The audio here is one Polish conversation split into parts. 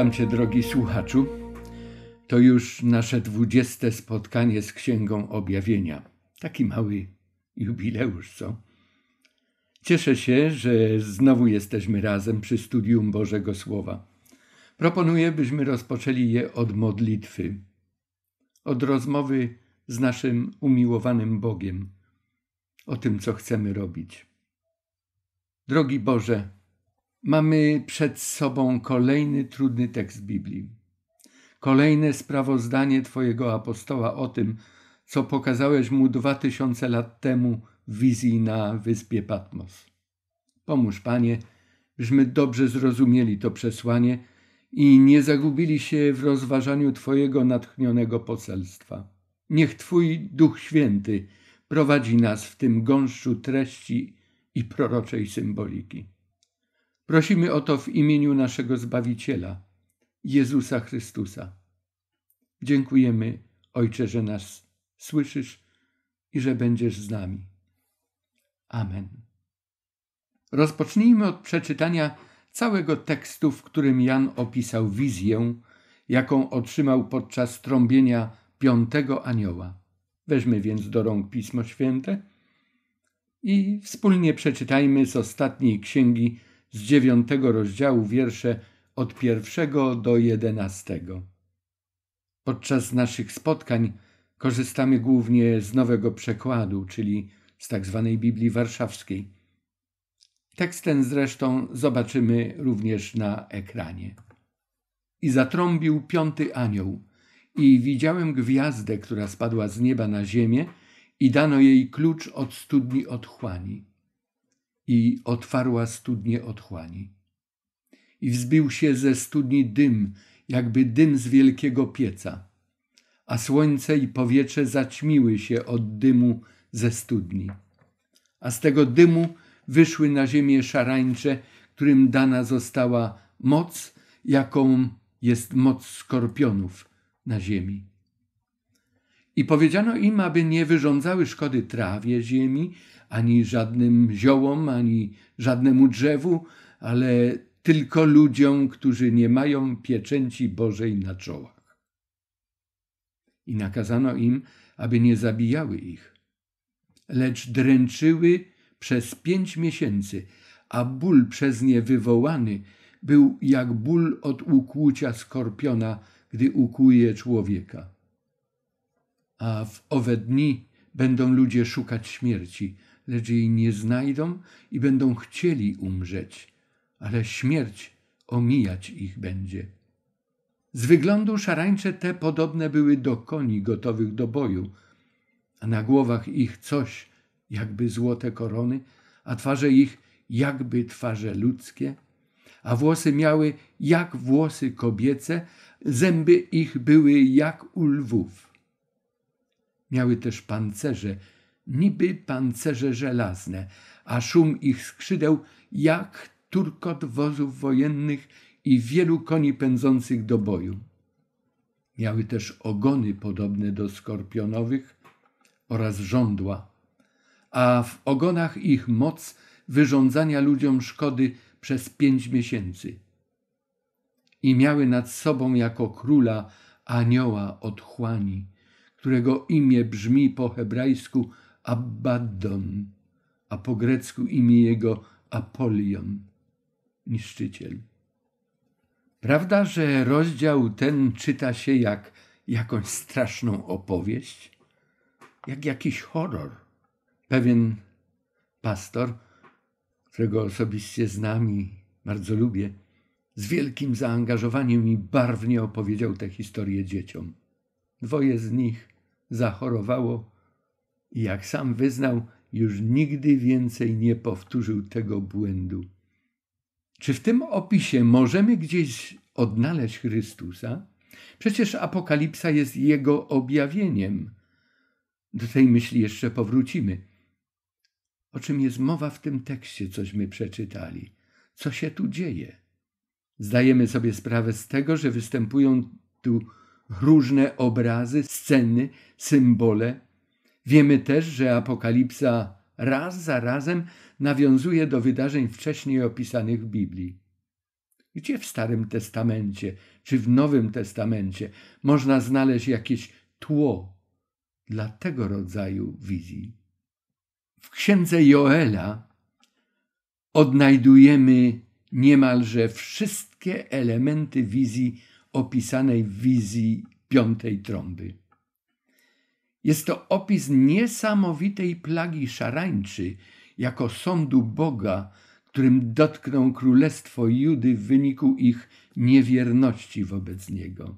Witam Cię, drogi słuchaczu. To już nasze dwudzieste spotkanie z Księgą Objawienia. Taki mały jubileusz, co? Cieszę się, że znowu jesteśmy razem przy studium Bożego Słowa. Proponuję, byśmy rozpoczęli je od modlitwy, od rozmowy z naszym umiłowanym Bogiem, o tym, co chcemy robić. Drogi Boże, Mamy przed sobą kolejny trudny tekst Biblii, kolejne sprawozdanie Twojego apostoła o tym, co pokazałeś mu dwa tysiące lat temu w wizji na wyspie Patmos. Pomóż, Panie, byśmy dobrze zrozumieli to przesłanie i nie zagubili się w rozważaniu Twojego natchnionego poselstwa. Niech Twój Duch Święty prowadzi nas w tym gąszczu treści i proroczej symboliki. Prosimy o to w imieniu naszego Zbawiciela, Jezusa Chrystusa. Dziękujemy, Ojcze, że nas słyszysz i że będziesz z nami. Amen. Rozpocznijmy od przeczytania całego tekstu, w którym Jan opisał wizję, jaką otrzymał podczas trąbienia piątego anioła. Weźmy więc do rąk Pismo Święte i wspólnie przeczytajmy z ostatniej księgi z dziewiątego rozdziału wiersze od pierwszego do jedenastego. Podczas naszych spotkań korzystamy głównie z nowego przekładu, czyli z tzw. Tak Biblii Warszawskiej. Tekst ten zresztą zobaczymy również na ekranie. I zatrąbił piąty anioł, i widziałem gwiazdę, która spadła z nieba na ziemię, i dano jej klucz od studni otchłani i otwarła studnie otchłani. I wzbił się ze studni dym, jakby dym z wielkiego pieca, a słońce i powietrze zaćmiły się od dymu ze studni. A z tego dymu wyszły na ziemię szarańcze, którym dana została moc, jaką jest moc skorpionów na ziemi. I powiedziano im, aby nie wyrządzały szkody trawie ziemi, ani żadnym ziołom, ani żadnemu drzewu, ale tylko ludziom, którzy nie mają pieczęci Bożej na czołach. I nakazano im, aby nie zabijały ich, lecz dręczyły przez pięć miesięcy, a ból przez nie wywołany był jak ból od ukłucia skorpiona, gdy ukłuje człowieka. A w owe dni będą ludzie szukać śmierci, lecz jej nie znajdą i będą chcieli umrzeć, ale śmierć omijać ich będzie. Z wyglądu szarańcze te podobne były do koni gotowych do boju, a na głowach ich coś jakby złote korony, a twarze ich jakby twarze ludzkie, a włosy miały jak włosy kobiece, zęby ich były jak u lwów. Miały też pancerze, niby pancerze żelazne, a szum ich skrzydeł jak turkot wozów wojennych i wielu koni pędzących do boju. Miały też ogony podobne do skorpionowych oraz żądła, a w ogonach ich moc wyrządzania ludziom szkody przez pięć miesięcy. I miały nad sobą jako króla anioła otchłani, którego imię brzmi po hebrajsku Abaddon, a po grecku imię jego Apolion, niszczyciel. Prawda, że rozdział ten czyta się jak jakąś straszną opowieść, jak jakiś horror. Pewien pastor, którego osobiście znam i bardzo lubię, z wielkim zaangażowaniem i barwnie opowiedział tę historię dzieciom. Dwoje z nich zachorowało i jak sam wyznał, już nigdy więcej nie powtórzył tego błędu. Czy w tym opisie możemy gdzieś odnaleźć Chrystusa? Przecież Apokalipsa jest Jego objawieniem. Do tej myśli jeszcze powrócimy. O czym jest mowa w tym tekście, cośmy przeczytali? Co się tu dzieje? Zdajemy sobie sprawę z tego, że występują tu różne obrazy, sceny, symbole, Wiemy też, że Apokalipsa raz za razem nawiązuje do wydarzeń wcześniej opisanych w Biblii. Gdzie w Starym Testamencie czy w Nowym Testamencie można znaleźć jakieś tło dla tego rodzaju wizji? W księdze Joela odnajdujemy niemalże wszystkie elementy wizji opisanej w wizji piątej trąby. Jest to opis niesamowitej plagi szarańczy jako sądu Boga, którym dotknął królestwo Judy w wyniku ich niewierności wobec niego.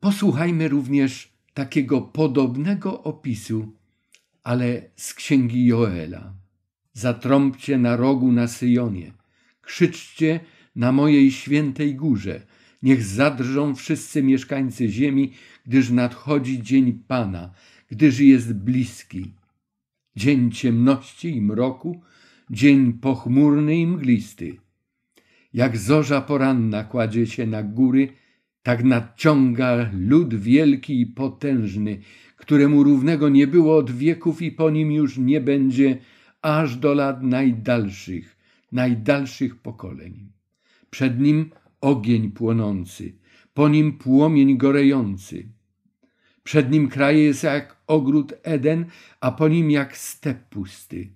Posłuchajmy również takiego podobnego opisu, ale z księgi Joela. Zatrąbcie na rogu na Syjonie, krzyczcie na mojej świętej górze, Niech zadrżą wszyscy mieszkańcy ziemi, gdyż nadchodzi dzień Pana, gdyż jest bliski. Dzień ciemności i mroku, dzień pochmurny i mglisty. Jak zorza poranna kładzie się na góry, tak nadciąga lud wielki i potężny, któremu równego nie było od wieków i po nim już nie będzie aż do lat najdalszych, najdalszych pokoleń. Przed nim ogień płonący, po nim płomień gorejący. Przed nim kraje jest jak ogród Eden, a po nim jak step pusty.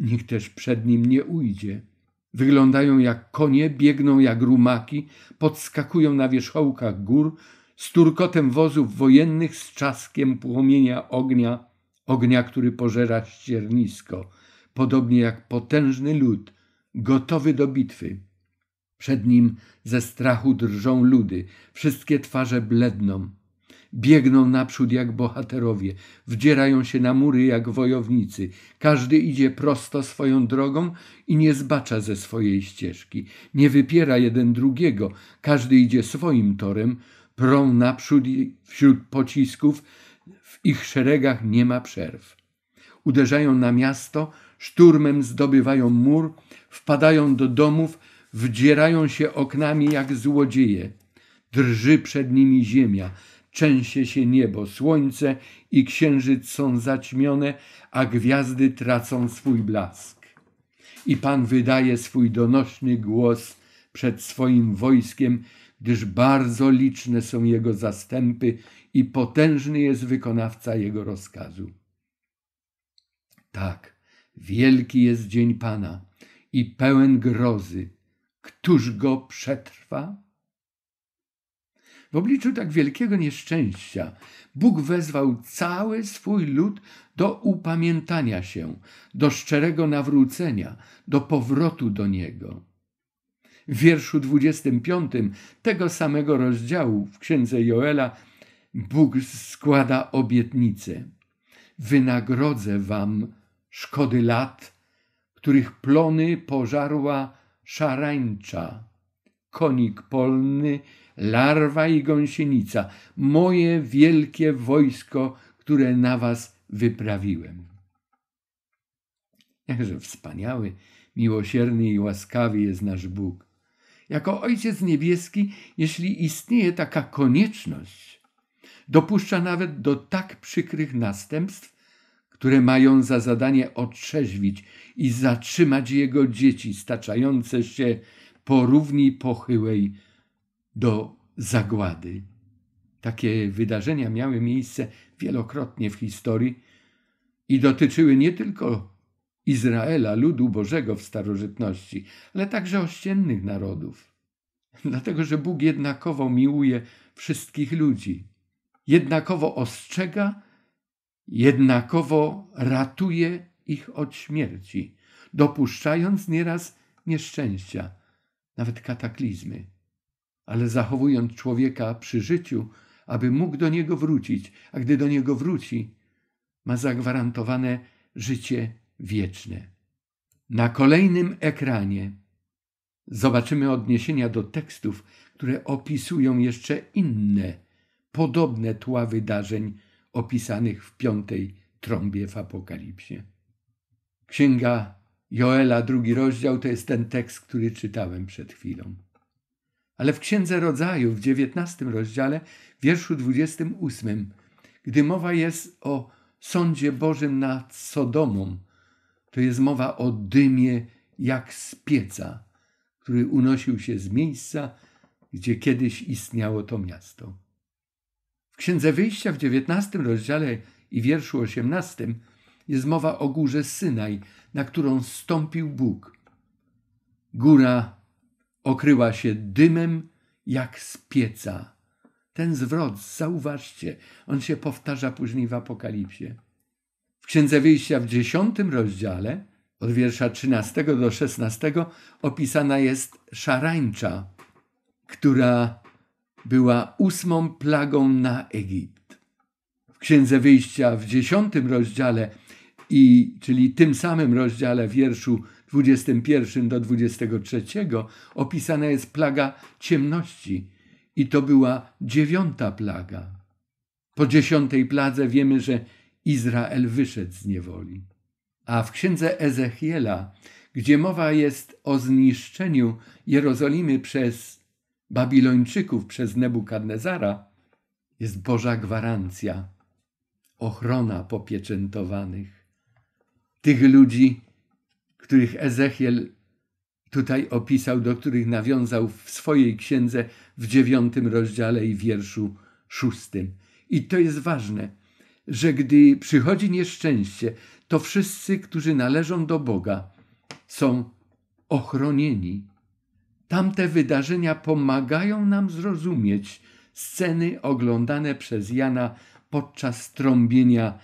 Nikt też przed nim nie ujdzie. Wyglądają jak konie, biegną jak rumaki, podskakują na wierzchołkach gór, z turkotem wozów wojennych, z czaskiem płomienia ognia, ognia, który pożera ściernisko, podobnie jak potężny lud, gotowy do bitwy. Przed nim ze strachu drżą ludy, wszystkie twarze bledną. Biegną naprzód jak bohaterowie, wdzierają się na mury jak wojownicy. Każdy idzie prosto swoją drogą i nie zbacza ze swojej ścieżki. Nie wypiera jeden drugiego, każdy idzie swoim torem, prą naprzód i wśród pocisków, w ich szeregach nie ma przerw. Uderzają na miasto, szturmem zdobywają mur, wpadają do domów, wdzierają się oknami jak złodzieje. Drży przed nimi ziemia, częsie się niebo, słońce i księżyc są zaćmione, a gwiazdy tracą swój blask. I Pan wydaje swój donośny głos przed swoim wojskiem, gdyż bardzo liczne są jego zastępy i potężny jest wykonawca jego rozkazu. Tak, wielki jest dzień Pana i pełen grozy Któż go przetrwa? W obliczu tak wielkiego nieszczęścia Bóg wezwał cały swój lud do upamiętania się, do szczerego nawrócenia, do powrotu do Niego. W wierszu 25 tego samego rozdziału w księdze Joela Bóg składa obietnicę: Wynagrodzę wam szkody lat, których plony pożarła szarańcza, konik polny, larwa i gąsienica, moje wielkie wojsko, które na was wyprawiłem. Jakże wspaniały, miłosierny i łaskawy jest nasz Bóg. Jako Ojciec Niebieski, jeśli istnieje taka konieczność, dopuszcza nawet do tak przykrych następstw, które mają za zadanie otrzeźwić i zatrzymać jego dzieci staczające się po równi pochyłej do zagłady. Takie wydarzenia miały miejsce wielokrotnie w historii i dotyczyły nie tylko Izraela, ludu Bożego w starożytności, ale także ościennych narodów. Dlatego, że Bóg jednakowo miłuje wszystkich ludzi, jednakowo ostrzega jednakowo ratuje ich od śmierci, dopuszczając nieraz nieszczęścia, nawet kataklizmy, ale zachowując człowieka przy życiu, aby mógł do niego wrócić, a gdy do niego wróci, ma zagwarantowane życie wieczne. Na kolejnym ekranie zobaczymy odniesienia do tekstów, które opisują jeszcze inne, podobne tła wydarzeń opisanych w piątej trąbie w Apokalipsie. Księga Joela, drugi rozdział, to jest ten tekst, który czytałem przed chwilą. Ale w Księdze Rodzaju, w dziewiętnastym rozdziale, wierszu dwudziestym ósmym, gdy mowa jest o sądzie Bożym nad Sodomą, to jest mowa o dymie jak z pieca, który unosił się z miejsca, gdzie kiedyś istniało to miasto. Księdze Wyjścia w XIX rozdziale i wierszu osiemnastym jest mowa o górze Synaj, na którą stąpił Bóg. Góra okryła się dymem jak z pieca. Ten zwrot, zauważcie, on się powtarza później w Apokalipsie. W Księdze Wyjścia w dziesiątym rozdziale, od wiersza 13 do 16, opisana jest szarańcza, która była ósmą plagą na Egipt. W Księdze Wyjścia w dziesiątym rozdziale, i, czyli tym samym rozdziale wierszu 21 do 23, opisana jest plaga ciemności i to była dziewiąta plaga. Po dziesiątej pladze wiemy, że Izrael wyszedł z niewoli. A w księdze Ezechiela, gdzie mowa jest o zniszczeniu Jerozolimy przez Babilończyków przez Nebukadnezara jest Boża gwarancja, ochrona popieczętowanych. Tych ludzi, których Ezechiel tutaj opisał, do których nawiązał w swojej księdze w dziewiątym rozdziale i wierszu szóstym. I to jest ważne, że gdy przychodzi nieszczęście, to wszyscy, którzy należą do Boga, są ochronieni, Tamte wydarzenia pomagają nam zrozumieć sceny oglądane przez Jana podczas trąbienia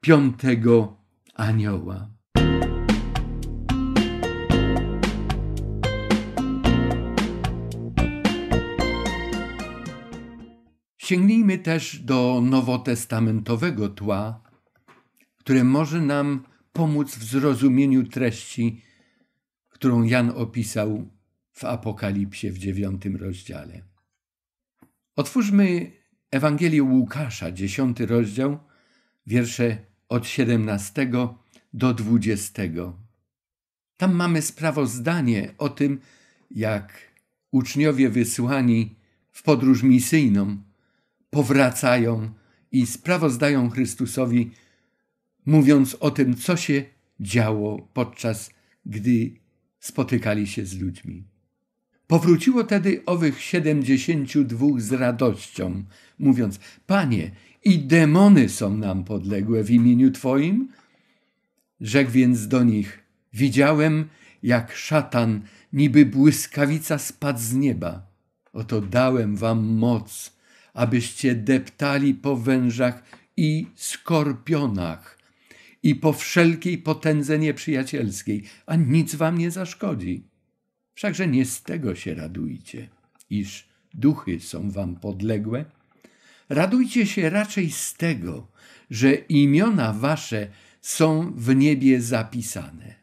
piątego anioła. Sięgnijmy też do nowotestamentowego tła, które może nam pomóc w zrozumieniu treści, którą Jan opisał w Apokalipsie w dziewiątym rozdziale. Otwórzmy Ewangelię Łukasza, dziesiąty rozdział, wiersze od 17 do 20. Tam mamy sprawozdanie o tym, jak uczniowie wysłani w podróż misyjną powracają i sprawozdają Chrystusowi, mówiąc o tym, co się działo podczas gdy spotykali się z ludźmi. Powróciło tedy owych siedemdziesięciu dwóch z radością, mówiąc: Panie, i demony są nam podległe w imieniu Twoim? Rzekł więc do nich: Widziałem, jak szatan, niby błyskawica spadł z nieba. Oto dałem wam moc, abyście deptali po wężach i skorpionach i po wszelkiej potędze nieprzyjacielskiej, a nic wam nie zaszkodzi. Wszakże nie z tego się radujcie, iż duchy są wam podległe. Radujcie się raczej z tego, że imiona wasze są w niebie zapisane.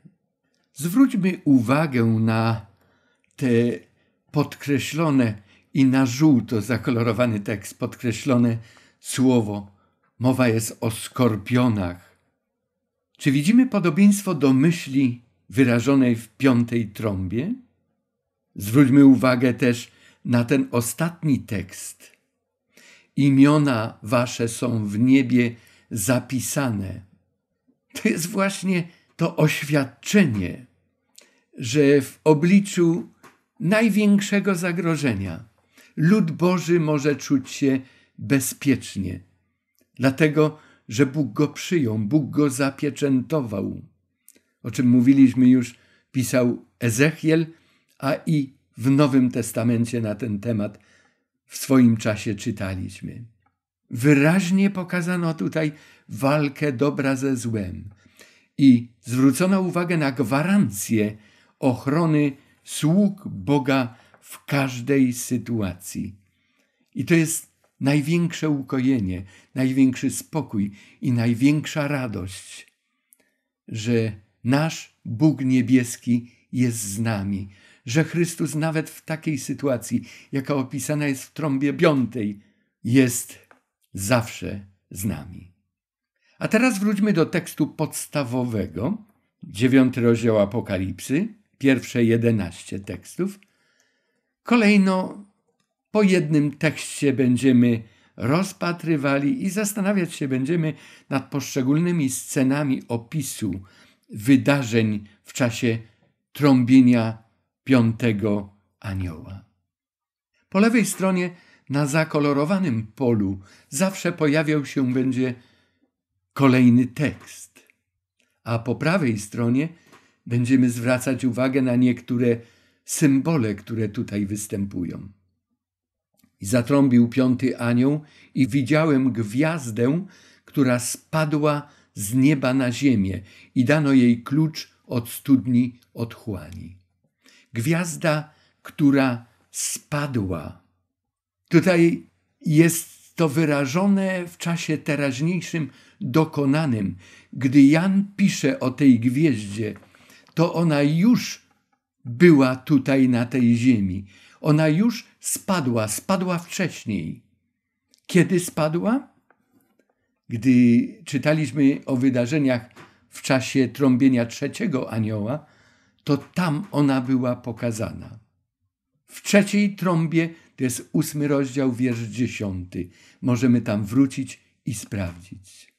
Zwróćmy uwagę na te podkreślone i na żółto zakolorowany tekst, podkreślone słowo. Mowa jest o skorpionach. Czy widzimy podobieństwo do myśli wyrażonej w piątej trąbie? Zwróćmy uwagę też na ten ostatni tekst. Imiona wasze są w niebie zapisane. To jest właśnie to oświadczenie, że w obliczu największego zagrożenia lud Boży może czuć się bezpiecznie, dlatego że Bóg go przyjął, Bóg go zapieczętował. O czym mówiliśmy już, pisał Ezechiel a i w Nowym Testamencie na ten temat w swoim czasie czytaliśmy. Wyraźnie pokazano tutaj walkę dobra ze złem i zwrócono uwagę na gwarancję ochrony sług Boga w każdej sytuacji. I to jest największe ukojenie, największy spokój i największa radość, że nasz Bóg niebieski jest z nami, że Chrystus nawet w takiej sytuacji, jaka opisana jest w trąbie piątej, jest zawsze z nami. A teraz wróćmy do tekstu podstawowego, dziewiąty rozdział Apokalipsy, pierwsze jedenaście tekstów. Kolejno po jednym tekście będziemy rozpatrywali i zastanawiać się będziemy nad poszczególnymi scenami opisu wydarzeń w czasie trąbienia piątego anioła. Po lewej stronie na zakolorowanym polu zawsze pojawiał się będzie kolejny tekst, a po prawej stronie będziemy zwracać uwagę na niektóre symbole, które tutaj występują. zatrąbił piąty anioł, i widziałem gwiazdę, która spadła z nieba na ziemię, i dano jej klucz od studni otchłani gwiazda, która spadła. Tutaj jest to wyrażone w czasie teraźniejszym dokonanym. Gdy Jan pisze o tej gwieździe, to ona już była tutaj na tej ziemi. Ona już spadła, spadła wcześniej. Kiedy spadła? Gdy czytaliśmy o wydarzeniach w czasie trąbienia trzeciego anioła, to tam ona była pokazana. W trzeciej trąbie, to jest ósmy rozdział, wiersz dziesiąty, możemy tam wrócić i sprawdzić.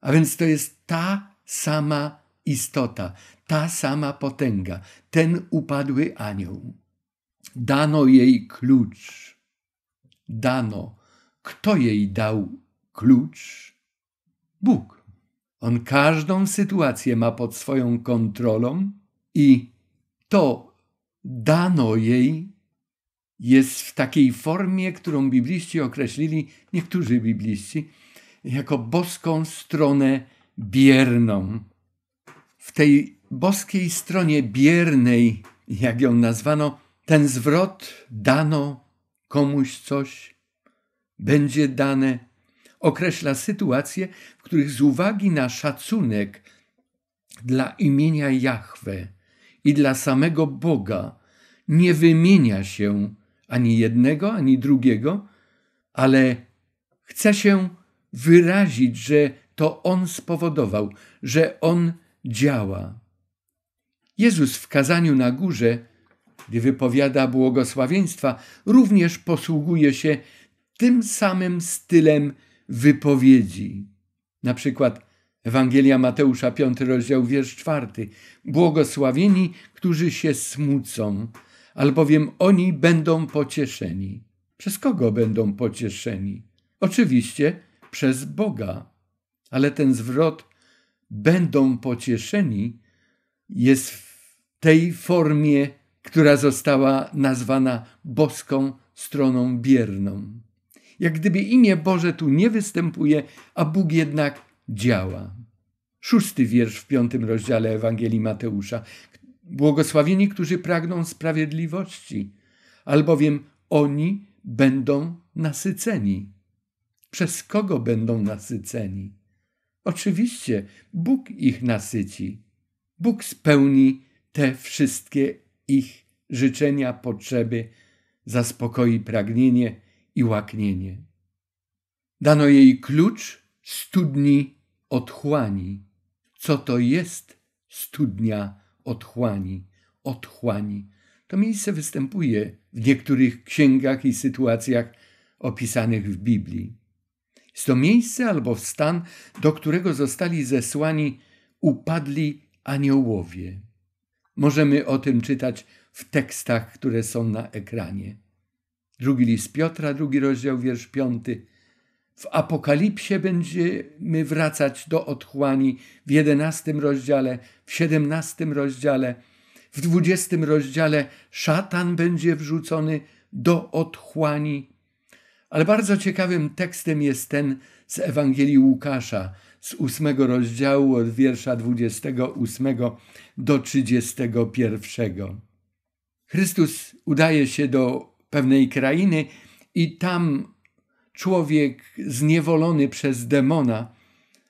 A więc to jest ta sama istota, ta sama potęga, ten upadły anioł. Dano jej klucz. Dano. Kto jej dał klucz? Bóg. On każdą sytuację ma pod swoją kontrolą i to dano jej jest w takiej formie, którą bibliści określili, niektórzy bibliści, jako boską stronę bierną. W tej boskiej stronie biernej, jak ją nazwano, ten zwrot dano komuś coś, będzie dane, określa sytuacje, w których z uwagi na szacunek dla imienia Jahwe, i dla samego Boga nie wymienia się ani jednego, ani drugiego, ale chce się wyrazić, że to On spowodował, że On działa. Jezus w kazaniu na górze, gdy wypowiada błogosławieństwa, również posługuje się tym samym stylem wypowiedzi. Na przykład, Ewangelia Mateusza, 5 rozdział, wiersz 4. Błogosławieni, którzy się smucą, albowiem oni będą pocieszeni. Przez kogo będą pocieszeni? Oczywiście przez Boga. Ale ten zwrot będą pocieszeni jest w tej formie, która została nazwana boską stroną bierną. Jak gdyby imię Boże tu nie występuje, a Bóg jednak działa. Szósty wiersz w piątym rozdziale Ewangelii Mateusza. Błogosławieni, którzy pragną sprawiedliwości, albowiem oni będą nasyceni. Przez kogo będą nasyceni? Oczywiście Bóg ich nasyci. Bóg spełni te wszystkie ich życzenia, potrzeby, zaspokoi pragnienie i łaknienie. Dano jej klucz studni otchłani. Co to jest studnia otchłani? Otchłani. To miejsce występuje w niektórych księgach i sytuacjach opisanych w Biblii. Jest to miejsce albo stan, do którego zostali zesłani upadli aniołowie. Możemy o tym czytać w tekstach, które są na ekranie. Drugi list Piotra, drugi rozdział, wiersz piąty. W Apokalipsie będziemy wracać do otchłani w 11 rozdziale, w 17 rozdziale, w 20 rozdziale szatan będzie wrzucony do otchłani. Ale bardzo ciekawym tekstem jest ten z Ewangelii Łukasza, z 8 rozdziału od wiersza 28 do 31. Chrystus udaje się do pewnej krainy i tam człowiek zniewolony przez demona,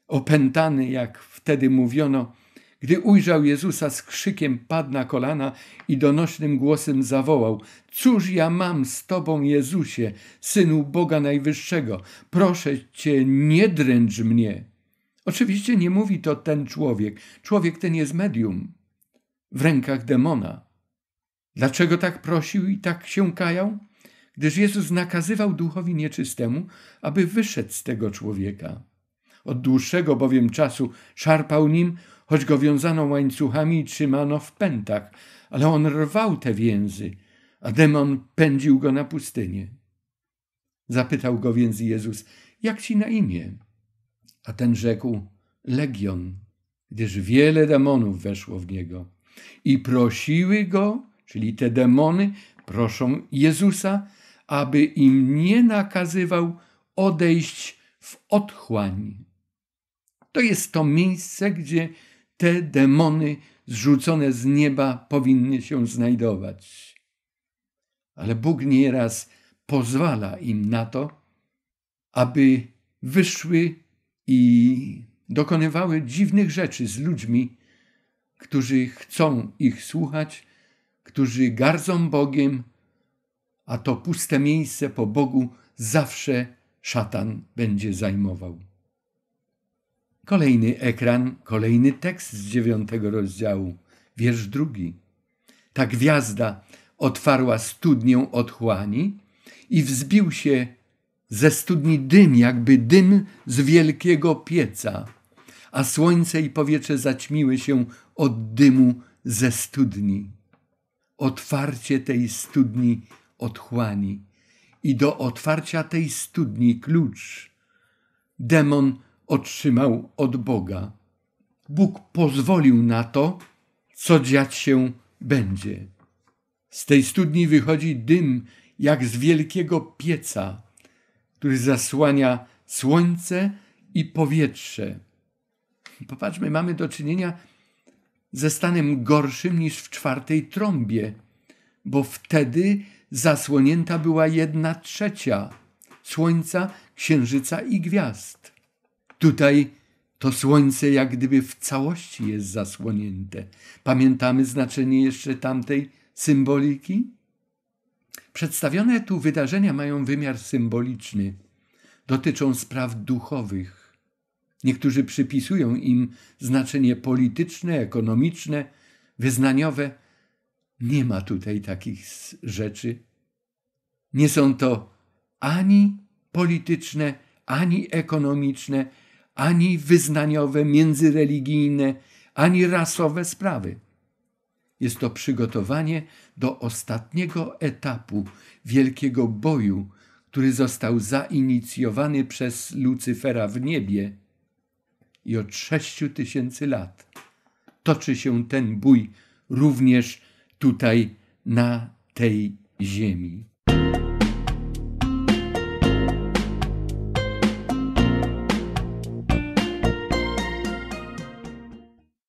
opętany, jak wtedy mówiono, gdy ujrzał Jezusa z krzykiem padł na kolana i donośnym głosem zawołał: Cóż ja mam z Tobą, Jezusie, Synu Boga Najwyższego? Proszę Cię, nie dręcz mnie. Oczywiście nie mówi to ten człowiek. Człowiek ten jest medium w rękach demona. Dlaczego tak prosił i tak się kajał? gdyż Jezus nakazywał duchowi nieczystemu, aby wyszedł z tego człowieka. Od dłuższego bowiem czasu szarpał nim, choć go wiązano łańcuchami i trzymano w pętach, ale on rwał te więzy, a demon pędził go na pustynię. Zapytał go więc Jezus, jak ci na imię? A ten rzekł, legion, gdyż wiele demonów weszło w niego. I prosiły go, czyli te demony, proszą Jezusa, aby im nie nakazywał odejść w otchłań. To jest to miejsce, gdzie te demony zrzucone z nieba powinny się znajdować. Ale Bóg nieraz pozwala im na to, aby wyszły i dokonywały dziwnych rzeczy z ludźmi, którzy chcą ich słuchać, którzy gardzą Bogiem a to puste miejsce po Bogu zawsze szatan będzie zajmował. Kolejny ekran, kolejny tekst z dziewiątego rozdziału, wiersz drugi. Ta gwiazda otwarła studnię otchłani i wzbił się ze studni dym, jakby dym z wielkiego pieca, a słońce i powietrze zaćmiły się od dymu ze studni. Otwarcie tej studni otchłani i do otwarcia tej studni klucz demon otrzymał od Boga. Bóg pozwolił na to, co dziać się będzie. Z tej studni wychodzi dym, jak z wielkiego pieca, który zasłania słońce i powietrze. Popatrzmy, mamy do czynienia ze stanem gorszym niż w czwartej trąbie, bo wtedy zasłonięta była jedna trzecia słońca, księżyca i gwiazd. Tutaj to słońce jak gdyby w całości jest zasłonięte. Pamiętamy znaczenie jeszcze tamtej symboliki? Przedstawione tu wydarzenia mają wymiar symboliczny, dotyczą spraw duchowych. Niektórzy przypisują im znaczenie polityczne, ekonomiczne, wyznaniowe nie ma tutaj takich rzeczy. Nie są to ani polityczne, ani ekonomiczne, ani wyznaniowe, międzyreligijne, ani rasowe sprawy. Jest to przygotowanie do ostatniego etapu wielkiego boju, który został zainicjowany przez Lucyfera w niebie i od sześciu tysięcy lat toczy się ten bój również tutaj na tej ziemi.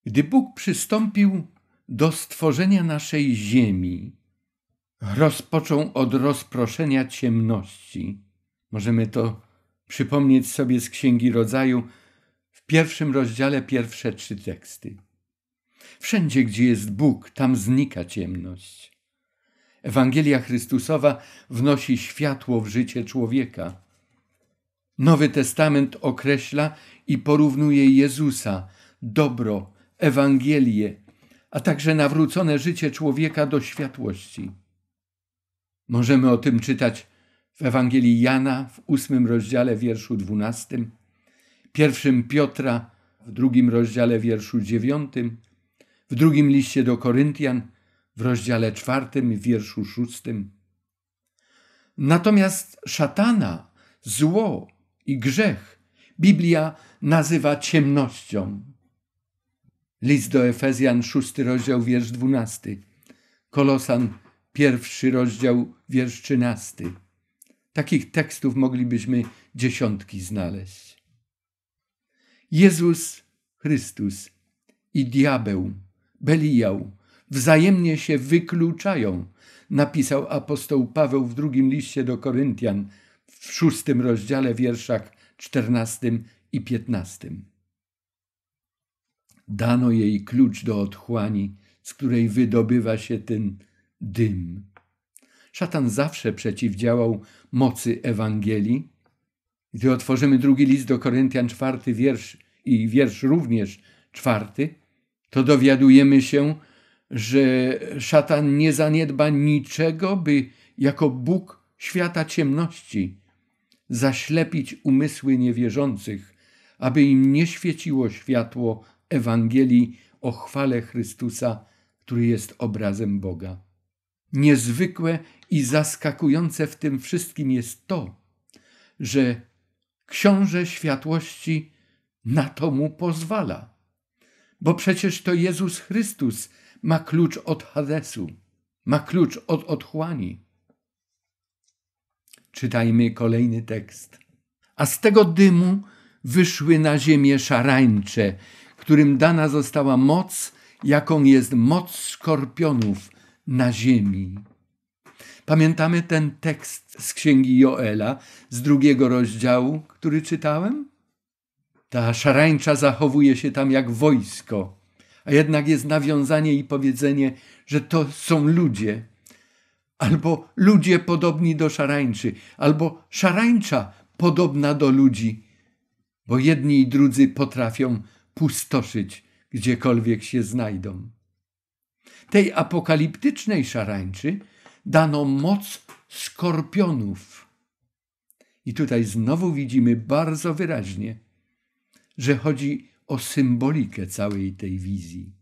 Gdy Bóg przystąpił do stworzenia naszej ziemi, rozpoczął od rozproszenia ciemności. Możemy to przypomnieć sobie z Księgi Rodzaju w pierwszym rozdziale pierwsze trzy teksty. Wszędzie, gdzie jest Bóg, tam znika ciemność. Ewangelia Chrystusowa wnosi światło w życie człowieka. Nowy Testament określa i porównuje Jezusa, dobro, Ewangelię, a także nawrócone życie człowieka do światłości. Możemy o tym czytać w Ewangelii Jana w ósmym rozdziale wierszu dwunastym, pierwszym Piotra w drugim rozdziale wierszu dziewiątym, w drugim liście do Koryntian, w rozdziale czwartym, wierszu szóstym. Natomiast szatana, zło i grzech Biblia nazywa ciemnością. List do Efezjan, szósty rozdział, wiersz dwunasty. Kolosan, pierwszy rozdział, wiersz trzynasty. Takich tekstów moglibyśmy dziesiątki znaleźć. Jezus Chrystus i diabeł Beliał wzajemnie się wykluczają, napisał apostoł Paweł w drugim liście do Koryntian w szóstym rozdziale wierszach czternastym i piętnastym. Dano jej klucz do otchłani, z której wydobywa się ten dym. Szatan zawsze przeciwdziałał mocy Ewangelii. Gdy otworzymy drugi list do Koryntian, czwarty wiersz i wiersz również czwarty, to dowiadujemy się, że szatan nie zaniedba niczego, by jako Bóg świata ciemności zaślepić umysły niewierzących, aby im nie świeciło światło Ewangelii o chwale Chrystusa, który jest obrazem Boga. Niezwykłe i zaskakujące w tym wszystkim jest to, że Książę Światłości na to mu pozwala bo przecież to Jezus Chrystus ma klucz od Hadesu, ma klucz od otchłani. Czytajmy kolejny tekst. A z tego dymu wyszły na ziemię szarańcze, którym dana została moc, jaką jest moc skorpionów na ziemi. Pamiętamy ten tekst z księgi Joela, z drugiego rozdziału, który czytałem? Ta szarańcza zachowuje się tam jak wojsko, a jednak jest nawiązanie i powiedzenie, że to są ludzie, albo ludzie podobni do szarańczy, albo szarańcza podobna do ludzi, bo jedni i drudzy potrafią pustoszyć, gdziekolwiek się znajdą. Tej apokaliptycznej szarańczy dano moc skorpionów. I tutaj znowu widzimy bardzo wyraźnie, że chodzi o symbolikę całej tej wizji.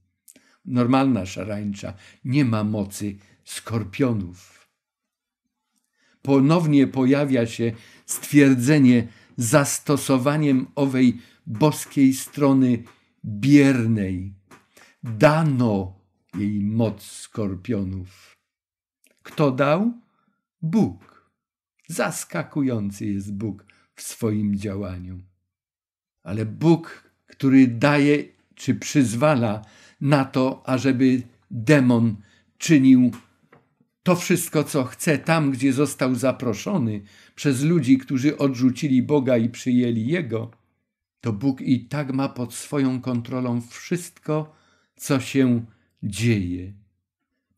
Normalna szarańcza nie ma mocy skorpionów. Ponownie pojawia się stwierdzenie zastosowaniem owej boskiej strony biernej. Dano jej moc skorpionów. Kto dał? Bóg. Zaskakujący jest Bóg w swoim działaniu ale Bóg, który daje czy przyzwala na to, ażeby demon czynił to wszystko, co chce, tam, gdzie został zaproszony przez ludzi, którzy odrzucili Boga i przyjęli Jego, to Bóg i tak ma pod swoją kontrolą wszystko, co się dzieje.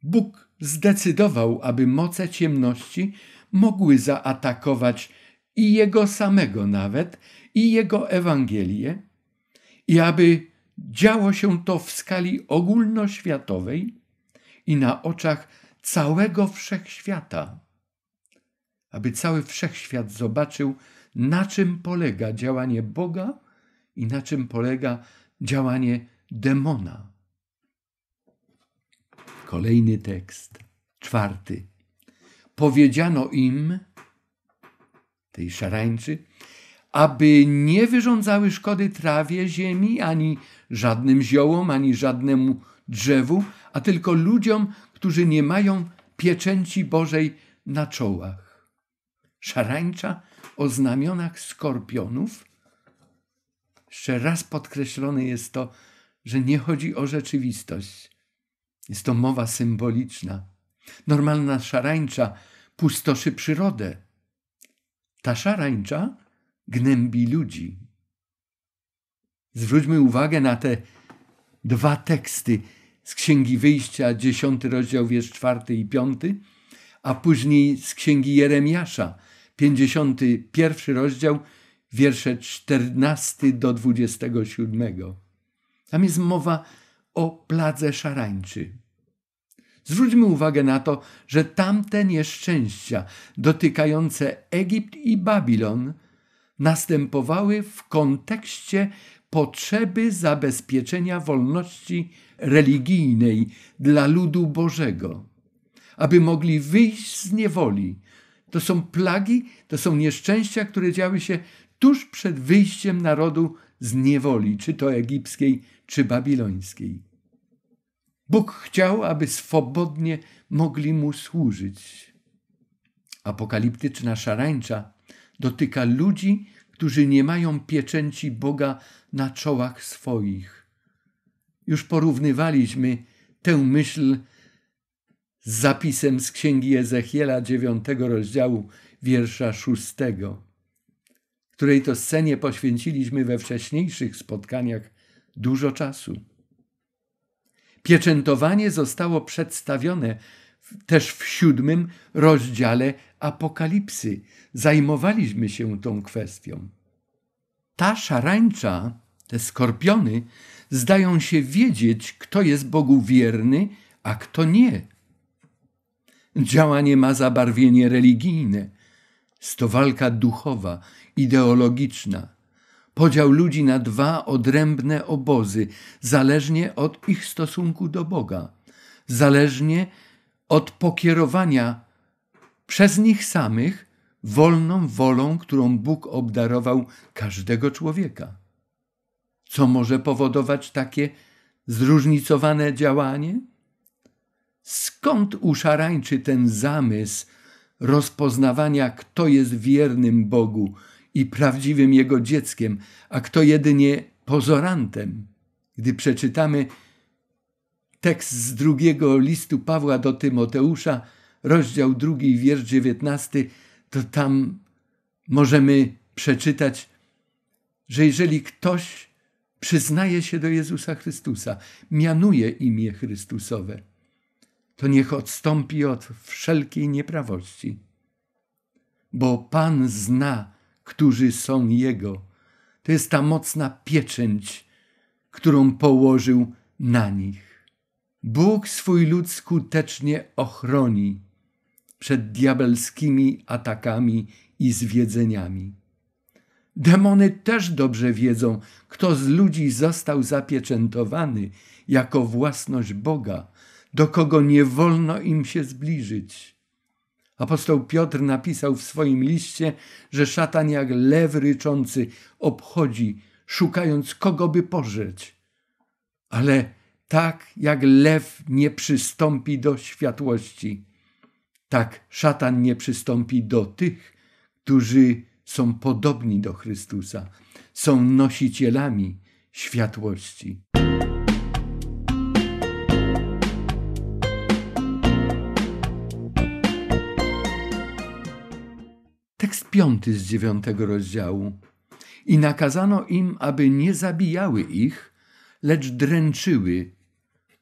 Bóg zdecydował, aby moce ciemności mogły zaatakować i Jego samego nawet, i Jego Ewangelię, i aby działo się to w skali ogólnoświatowej i na oczach całego wszechświata, aby cały wszechświat zobaczył, na czym polega działanie Boga i na czym polega działanie demona. Kolejny tekst, czwarty. Powiedziano im, tej szarańczy, aby nie wyrządzały szkody trawie, ziemi, ani żadnym ziołom, ani żadnemu drzewu, a tylko ludziom, którzy nie mają pieczęci Bożej na czołach. Szarańcza o znamionach skorpionów. Jeszcze raz podkreślone jest to, że nie chodzi o rzeczywistość. Jest to mowa symboliczna. Normalna szarańcza pustoszy przyrodę. Ta szarańcza gnębi ludzi. Zwróćmy uwagę na te dwa teksty z Księgi Wyjścia, 10 rozdział, wiersz 4 i 5, a później z Księgi Jeremiasza, 51 rozdział, wiersze 14 do 27. Tam jest mowa o pladze szarańczy. Zwróćmy uwagę na to, że tamte nieszczęścia dotykające Egipt i Babilon – następowały w kontekście potrzeby zabezpieczenia wolności religijnej dla ludu Bożego, aby mogli wyjść z niewoli. To są plagi, to są nieszczęścia, które działy się tuż przed wyjściem narodu z niewoli, czy to egipskiej, czy babilońskiej. Bóg chciał, aby swobodnie mogli mu służyć. Apokaliptyczna szarańcza dotyka ludzi, którzy nie mają pieczęci Boga na czołach swoich. Już porównywaliśmy tę myśl z zapisem z księgi Ezechiela dziewiątego rozdziału wiersza szóstego, której to scenie poświęciliśmy we wcześniejszych spotkaniach dużo czasu. Pieczętowanie zostało przedstawione też w siódmym rozdziale Apokalipsy zajmowaliśmy się tą kwestią. Ta szarańcza, te skorpiony, zdają się wiedzieć, kto jest Bogu wierny, a kto nie. Działanie ma zabarwienie religijne. Jest to walka duchowa, ideologiczna. Podział ludzi na dwa odrębne obozy, zależnie od ich stosunku do Boga, zależnie od od pokierowania przez nich samych wolną wolą, którą Bóg obdarował każdego człowieka. Co może powodować takie zróżnicowane działanie? Skąd u szarańczy ten zamysł rozpoznawania, kto jest wiernym Bogu i prawdziwym Jego dzieckiem, a kto jedynie pozorantem? Gdy przeczytamy Tekst z drugiego listu Pawła do Tymoteusza, rozdział drugi, wiersz dziewiętnasty, to tam możemy przeczytać, że jeżeli ktoś przyznaje się do Jezusa Chrystusa, mianuje imię Chrystusowe, to niech odstąpi od wszelkiej nieprawości. Bo Pan zna, którzy są Jego. To jest ta mocna pieczęć, którą położył na nich. Bóg swój lud skutecznie ochroni przed diabelskimi atakami i zwiedzeniami. Demony też dobrze wiedzą, kto z ludzi został zapieczętowany jako własność Boga, do kogo nie wolno im się zbliżyć. Apostoł Piotr napisał w swoim liście, że szatan jak lew ryczący obchodzi, szukając kogo by pożreć. Ale tak jak lew nie przystąpi do światłości, tak szatan nie przystąpi do tych, którzy są podobni do Chrystusa, są nosicielami światłości. Tekst piąty z dziewiątego rozdziału. I nakazano im, aby nie zabijały ich, lecz dręczyły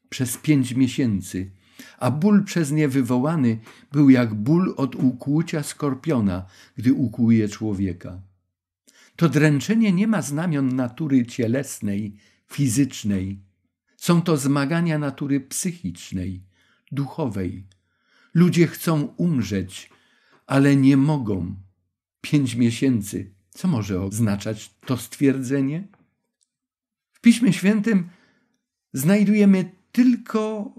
przez pięć miesięcy, a ból przez nie wywołany był jak ból od ukłucia skorpiona, gdy ukłuje człowieka. To dręczenie nie ma znamion natury cielesnej, fizycznej. Są to zmagania natury psychicznej, duchowej. Ludzie chcą umrzeć, ale nie mogą. Pięć miesięcy. Co może oznaczać to stwierdzenie? W Piśmie Świętym znajdujemy tylko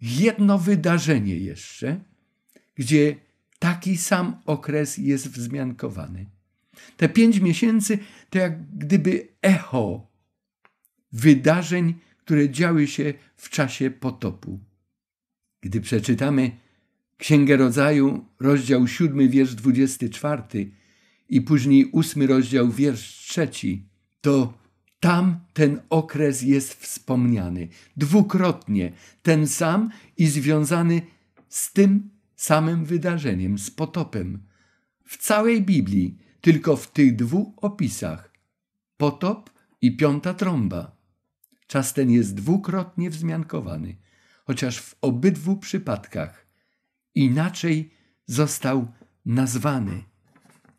jedno wydarzenie jeszcze, gdzie taki sam okres jest wzmiankowany. Te pięć miesięcy to jak gdyby echo wydarzeń, które działy się w czasie potopu. Gdy przeczytamy Księgę Rodzaju, rozdział 7, wiersz 24 i później 8 rozdział, wiersz 3, to tam ten okres jest wspomniany dwukrotnie, ten sam i związany z tym samym wydarzeniem, z potopem. W całej Biblii, tylko w tych dwóch opisach: potop i piąta trąba. Czas ten jest dwukrotnie wzmiankowany, chociaż w obydwu przypadkach inaczej został nazwany.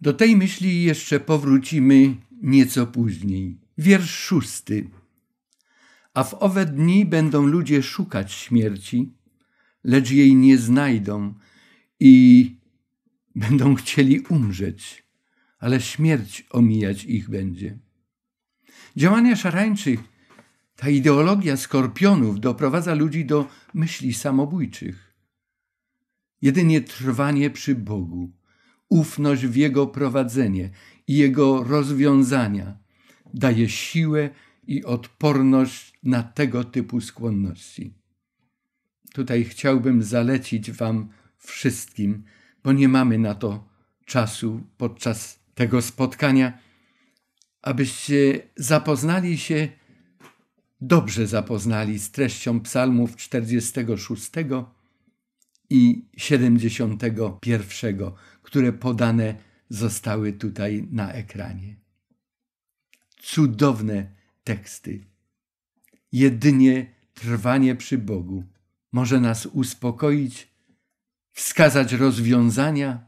Do tej myśli jeszcze powrócimy nieco później. Wiersz szósty. A w owe dni będą ludzie szukać śmierci, lecz jej nie znajdą i będą chcieli umrzeć, ale śmierć omijać ich będzie. Działania szarańczy, ta ideologia skorpionów doprowadza ludzi do myśli samobójczych. Jedynie trwanie przy Bogu, ufność w Jego prowadzenie i Jego rozwiązania – daje siłę i odporność na tego typu skłonności. Tutaj chciałbym zalecić Wam wszystkim, bo nie mamy na to czasu podczas tego spotkania, abyście zapoznali się, dobrze zapoznali z treścią psalmów 46 i 71, które podane zostały tutaj na ekranie cudowne teksty. Jedynie trwanie przy Bogu może nas uspokoić, wskazać rozwiązania,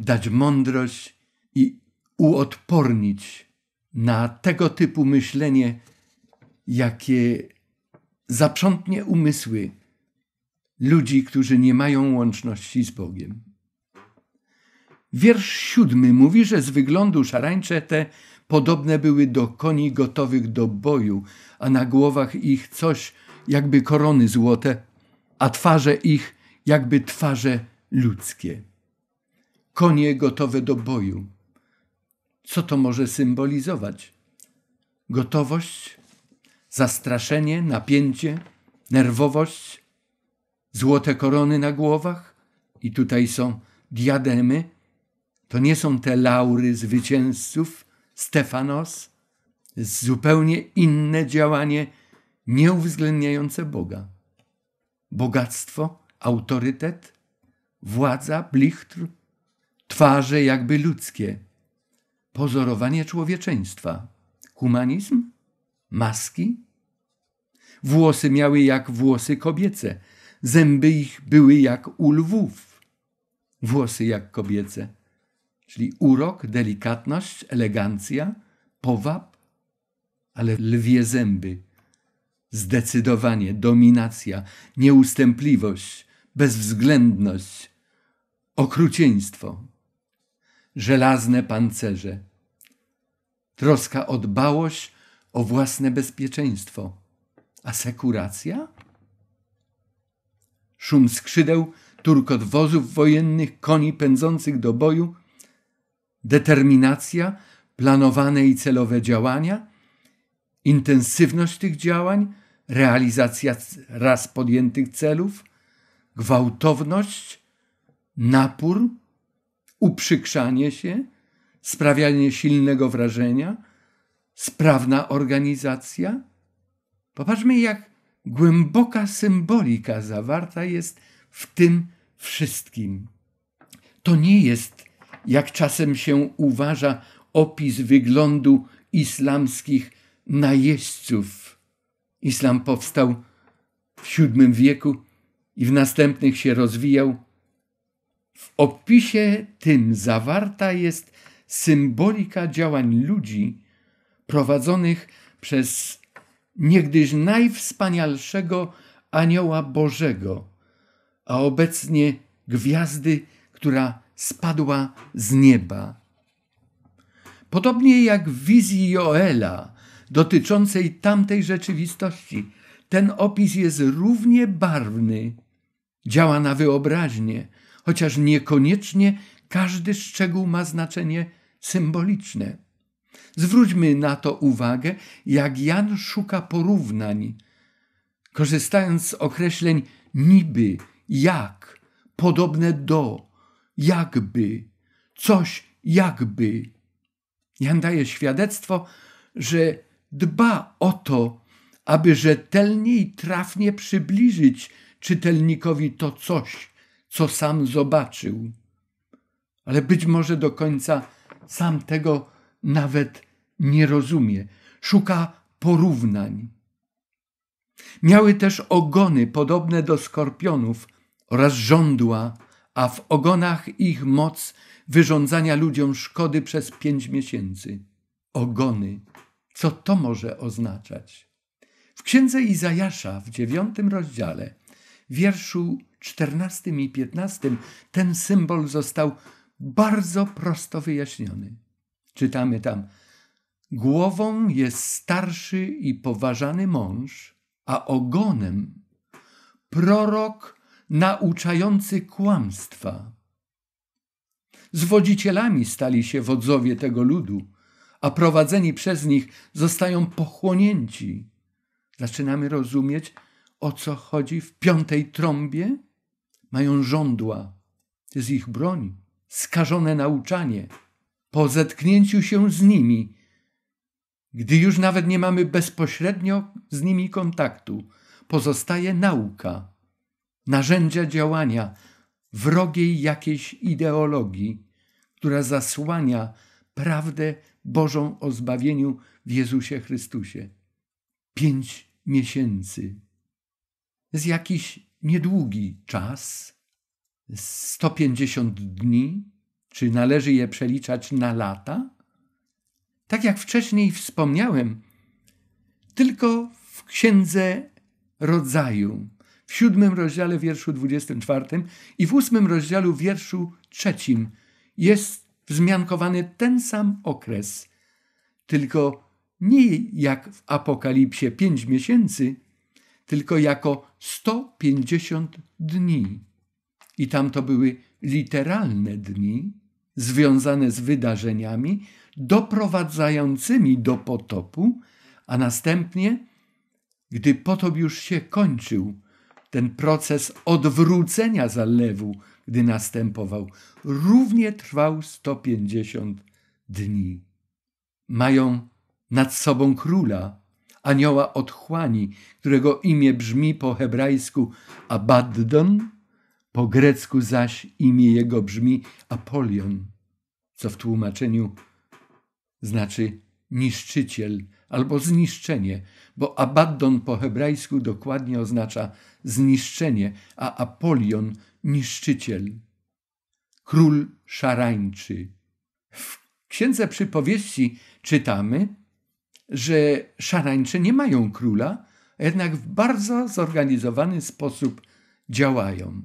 dać mądrość i uodpornić na tego typu myślenie, jakie zaprzątnie umysły ludzi, którzy nie mają łączności z Bogiem. Wiersz siódmy mówi, że z wyglądu szarańcze te Podobne były do koni gotowych do boju, a na głowach ich coś jakby korony złote, a twarze ich jakby twarze ludzkie. Konie gotowe do boju. Co to może symbolizować? Gotowość, zastraszenie, napięcie, nerwowość, złote korony na głowach i tutaj są diademy. To nie są te laury zwycięzców, Stefanos, zupełnie inne działanie, nieuwzględniające Boga. Bogactwo, autorytet, władza, blichtr, twarze jakby ludzkie, pozorowanie człowieczeństwa, humanizm, maski. Włosy miały jak włosy kobiece, zęby ich były jak u lwów, włosy jak kobiece czyli urok, delikatność, elegancja, powab, ale lwie zęby, zdecydowanie, dominacja, nieustępliwość, bezwzględność, okrucieństwo, żelazne pancerze, troska o dbałość o własne bezpieczeństwo, asekuracja? Szum skrzydeł, turkot wozów wojennych, koni pędzących do boju – determinacja, planowane i celowe działania, intensywność tych działań, realizacja raz podjętych celów, gwałtowność, napór, uprzykrzanie się, sprawianie silnego wrażenia, sprawna organizacja. Popatrzmy, jak głęboka symbolika zawarta jest w tym wszystkim. To nie jest jak czasem się uważa, opis wyglądu islamskich najeźdźców. Islam powstał w VII wieku i w następnych się rozwijał. W opisie tym zawarta jest symbolika działań ludzi prowadzonych przez niegdyś najwspanialszego anioła Bożego, a obecnie gwiazdy, która spadła z nieba. Podobnie jak w wizji Joela dotyczącej tamtej rzeczywistości, ten opis jest równie barwny. Działa na wyobraźnię, chociaż niekoniecznie każdy szczegół ma znaczenie symboliczne. Zwróćmy na to uwagę, jak Jan szuka porównań, korzystając z określeń niby, jak, podobne do, jakby, coś jakby. Jan daje świadectwo, że dba o to, aby rzetelnie i trafnie przybliżyć czytelnikowi to coś, co sam zobaczył. Ale być może do końca sam tego nawet nie rozumie. Szuka porównań. Miały też ogony podobne do skorpionów oraz żądła, a w ogonach ich moc wyrządzania ludziom szkody przez pięć miesięcy. Ogony. Co to może oznaczać? W księdze Izajasza w dziewiątym rozdziale, wierszu czternastym i piętnastym, ten symbol został bardzo prosto wyjaśniony. Czytamy tam: Głową jest starszy i poważany mąż, a ogonem prorok nauczający kłamstwa. Zwodzicielami stali się wodzowie tego ludu, a prowadzeni przez nich zostają pochłonięci. Zaczynamy rozumieć, o co chodzi w piątej trąbie? Mają żądła, to jest ich broń, skażone nauczanie. Po zetknięciu się z nimi, gdy już nawet nie mamy bezpośrednio z nimi kontaktu, pozostaje nauka narzędzia działania wrogiej jakiejś ideologii, która zasłania prawdę Bożą o zbawieniu w Jezusie Chrystusie. Pięć miesięcy. Z jakiś niedługi czas, 150 dni, czy należy je przeliczać na lata? Tak jak wcześniej wspomniałem, tylko w Księdze Rodzaju w siódmym rozdziale wierszu 24 i w ósmym rozdziale wierszu trzecim jest wzmiankowany ten sam okres, tylko nie jak w Apokalipsie pięć miesięcy, tylko jako 150 dni. I tam to były literalne dni związane z wydarzeniami doprowadzającymi do potopu, a następnie, gdy potop już się kończył, ten proces odwrócenia zalewu, gdy następował, równie trwał 150 dni. Mają nad sobą króla, anioła otchłani, którego imię brzmi po hebrajsku Abaddon, po grecku zaś imię jego brzmi Apolion, co w tłumaczeniu znaczy niszczyciel albo zniszczenie, bo Abaddon po hebrajsku dokładnie oznacza zniszczenie, a Apolion niszczyciel. Król szarańczy. W księdze przypowieści czytamy, że szarańcze nie mają króla, jednak w bardzo zorganizowany sposób działają.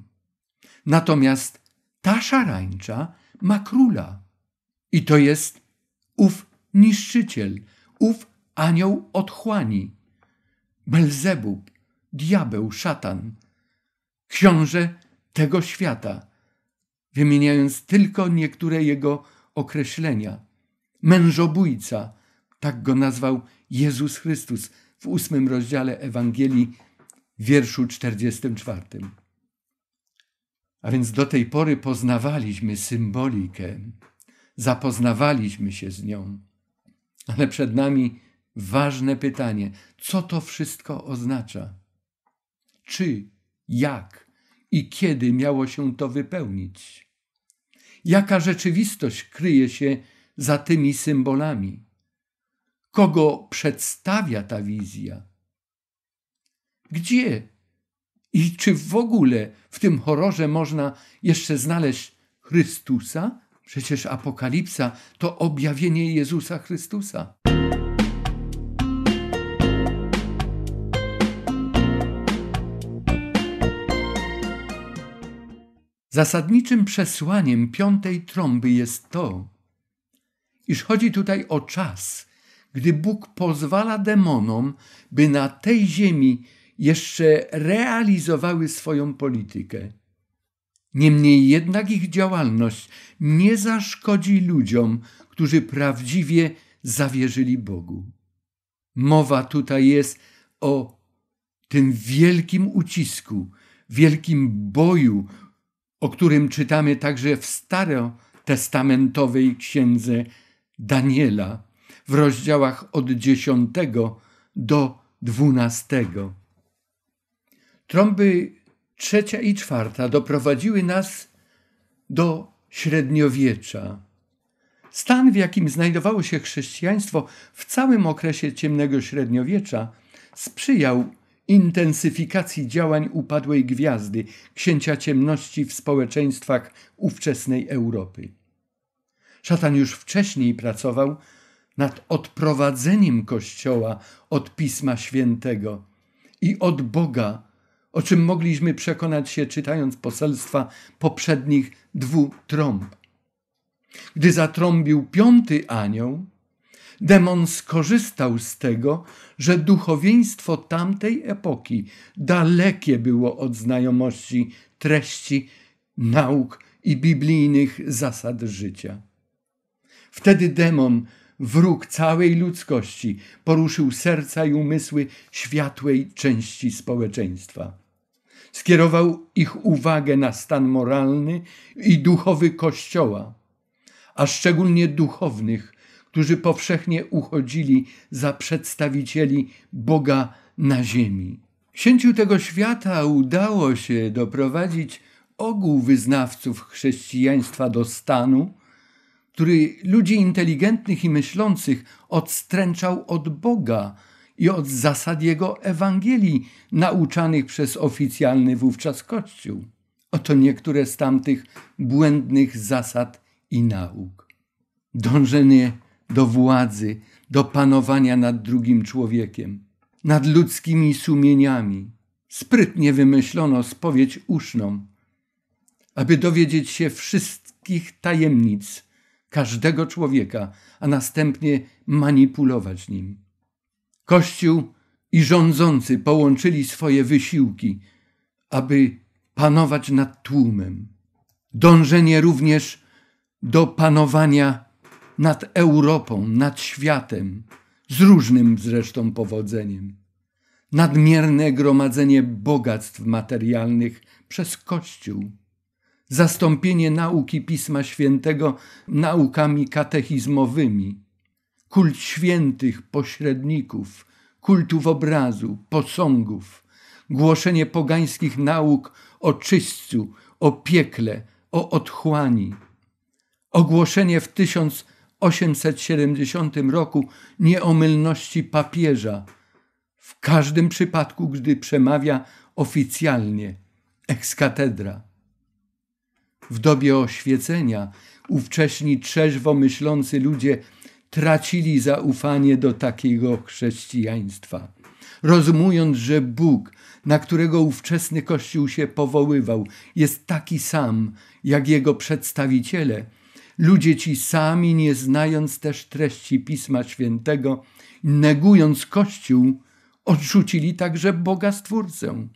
Natomiast ta szarańcza ma króla. I to jest ów niszczyciel, ów anioł otchłani, Belzebub, diabeł, szatan, książę tego świata, wymieniając tylko niektóre jego określenia. Mężobójca, tak go nazwał Jezus Chrystus w ósmym rozdziale Ewangelii, wierszu 44. A więc do tej pory poznawaliśmy symbolikę, zapoznawaliśmy się z nią, ale przed nami ważne pytanie: co to wszystko oznacza? czy, jak i kiedy miało się to wypełnić. Jaka rzeczywistość kryje się za tymi symbolami? Kogo przedstawia ta wizja? Gdzie i czy w ogóle w tym horrorze można jeszcze znaleźć Chrystusa? Przecież Apokalipsa to objawienie Jezusa Chrystusa. Zasadniczym przesłaniem piątej trąby jest to, iż chodzi tutaj o czas, gdy Bóg pozwala demonom, by na tej ziemi jeszcze realizowały swoją politykę. Niemniej jednak ich działalność nie zaszkodzi ludziom, którzy prawdziwie zawierzyli Bogu. Mowa tutaj jest o tym wielkim ucisku, wielkim boju, o którym czytamy także w starotestamentowej księdze Daniela w rozdziałach od 10 do 12. Trąby trzecia i czwarta doprowadziły nas do średniowiecza. Stan, w jakim znajdowało się chrześcijaństwo w całym okresie ciemnego średniowiecza, sprzyjał intensyfikacji działań upadłej gwiazdy, księcia ciemności w społeczeństwach ówczesnej Europy. Szatan już wcześniej pracował nad odprowadzeniem Kościoła od Pisma Świętego i od Boga, o czym mogliśmy przekonać się czytając poselstwa poprzednich dwóch trąb. Gdy zatrąbił piąty anioł, Demon skorzystał z tego, że duchowieństwo tamtej epoki dalekie było od znajomości treści, nauk i biblijnych zasad życia. Wtedy demon, wróg całej ludzkości, poruszył serca i umysły światłej części społeczeństwa. Skierował ich uwagę na stan moralny i duchowy Kościoła, a szczególnie duchownych, którzy powszechnie uchodzili za przedstawicieli Boga na ziemi. Księciu tego świata udało się doprowadzić ogół wyznawców chrześcijaństwa do stanu, który ludzi inteligentnych i myślących odstręczał od Boga i od zasad jego Ewangelii nauczanych przez oficjalny wówczas Kościół. Oto niektóre z tamtych błędnych zasad i nauk. Dążenie do władzy, do panowania nad drugim człowiekiem, nad ludzkimi sumieniami. Sprytnie wymyślono spowiedź uszną, aby dowiedzieć się wszystkich tajemnic każdego człowieka, a następnie manipulować nim. Kościół i rządzący połączyli swoje wysiłki, aby panować nad tłumem. Dążenie również do panowania nad Europą, nad światem, z różnym zresztą powodzeniem. Nadmierne gromadzenie bogactw materialnych przez Kościół, zastąpienie nauki Pisma Świętego naukami katechizmowymi, kult świętych pośredników, kultów obrazu, posągów, głoszenie pogańskich nauk o czystcu, o piekle, o otchłani, ogłoszenie w 1000 870 roku nieomylności papieża, w każdym przypadku, gdy przemawia oficjalnie, ex cathedra. W dobie oświecenia ówcześni trzeźwo myślący ludzie tracili zaufanie do takiego chrześcijaństwa, rozumując, że Bóg, na którego ówczesny Kościół się powoływał, jest taki sam jak jego przedstawiciele – Ludzie ci sami, nie znając też treści Pisma Świętego, negując Kościół, odrzucili także Boga Stwórcę.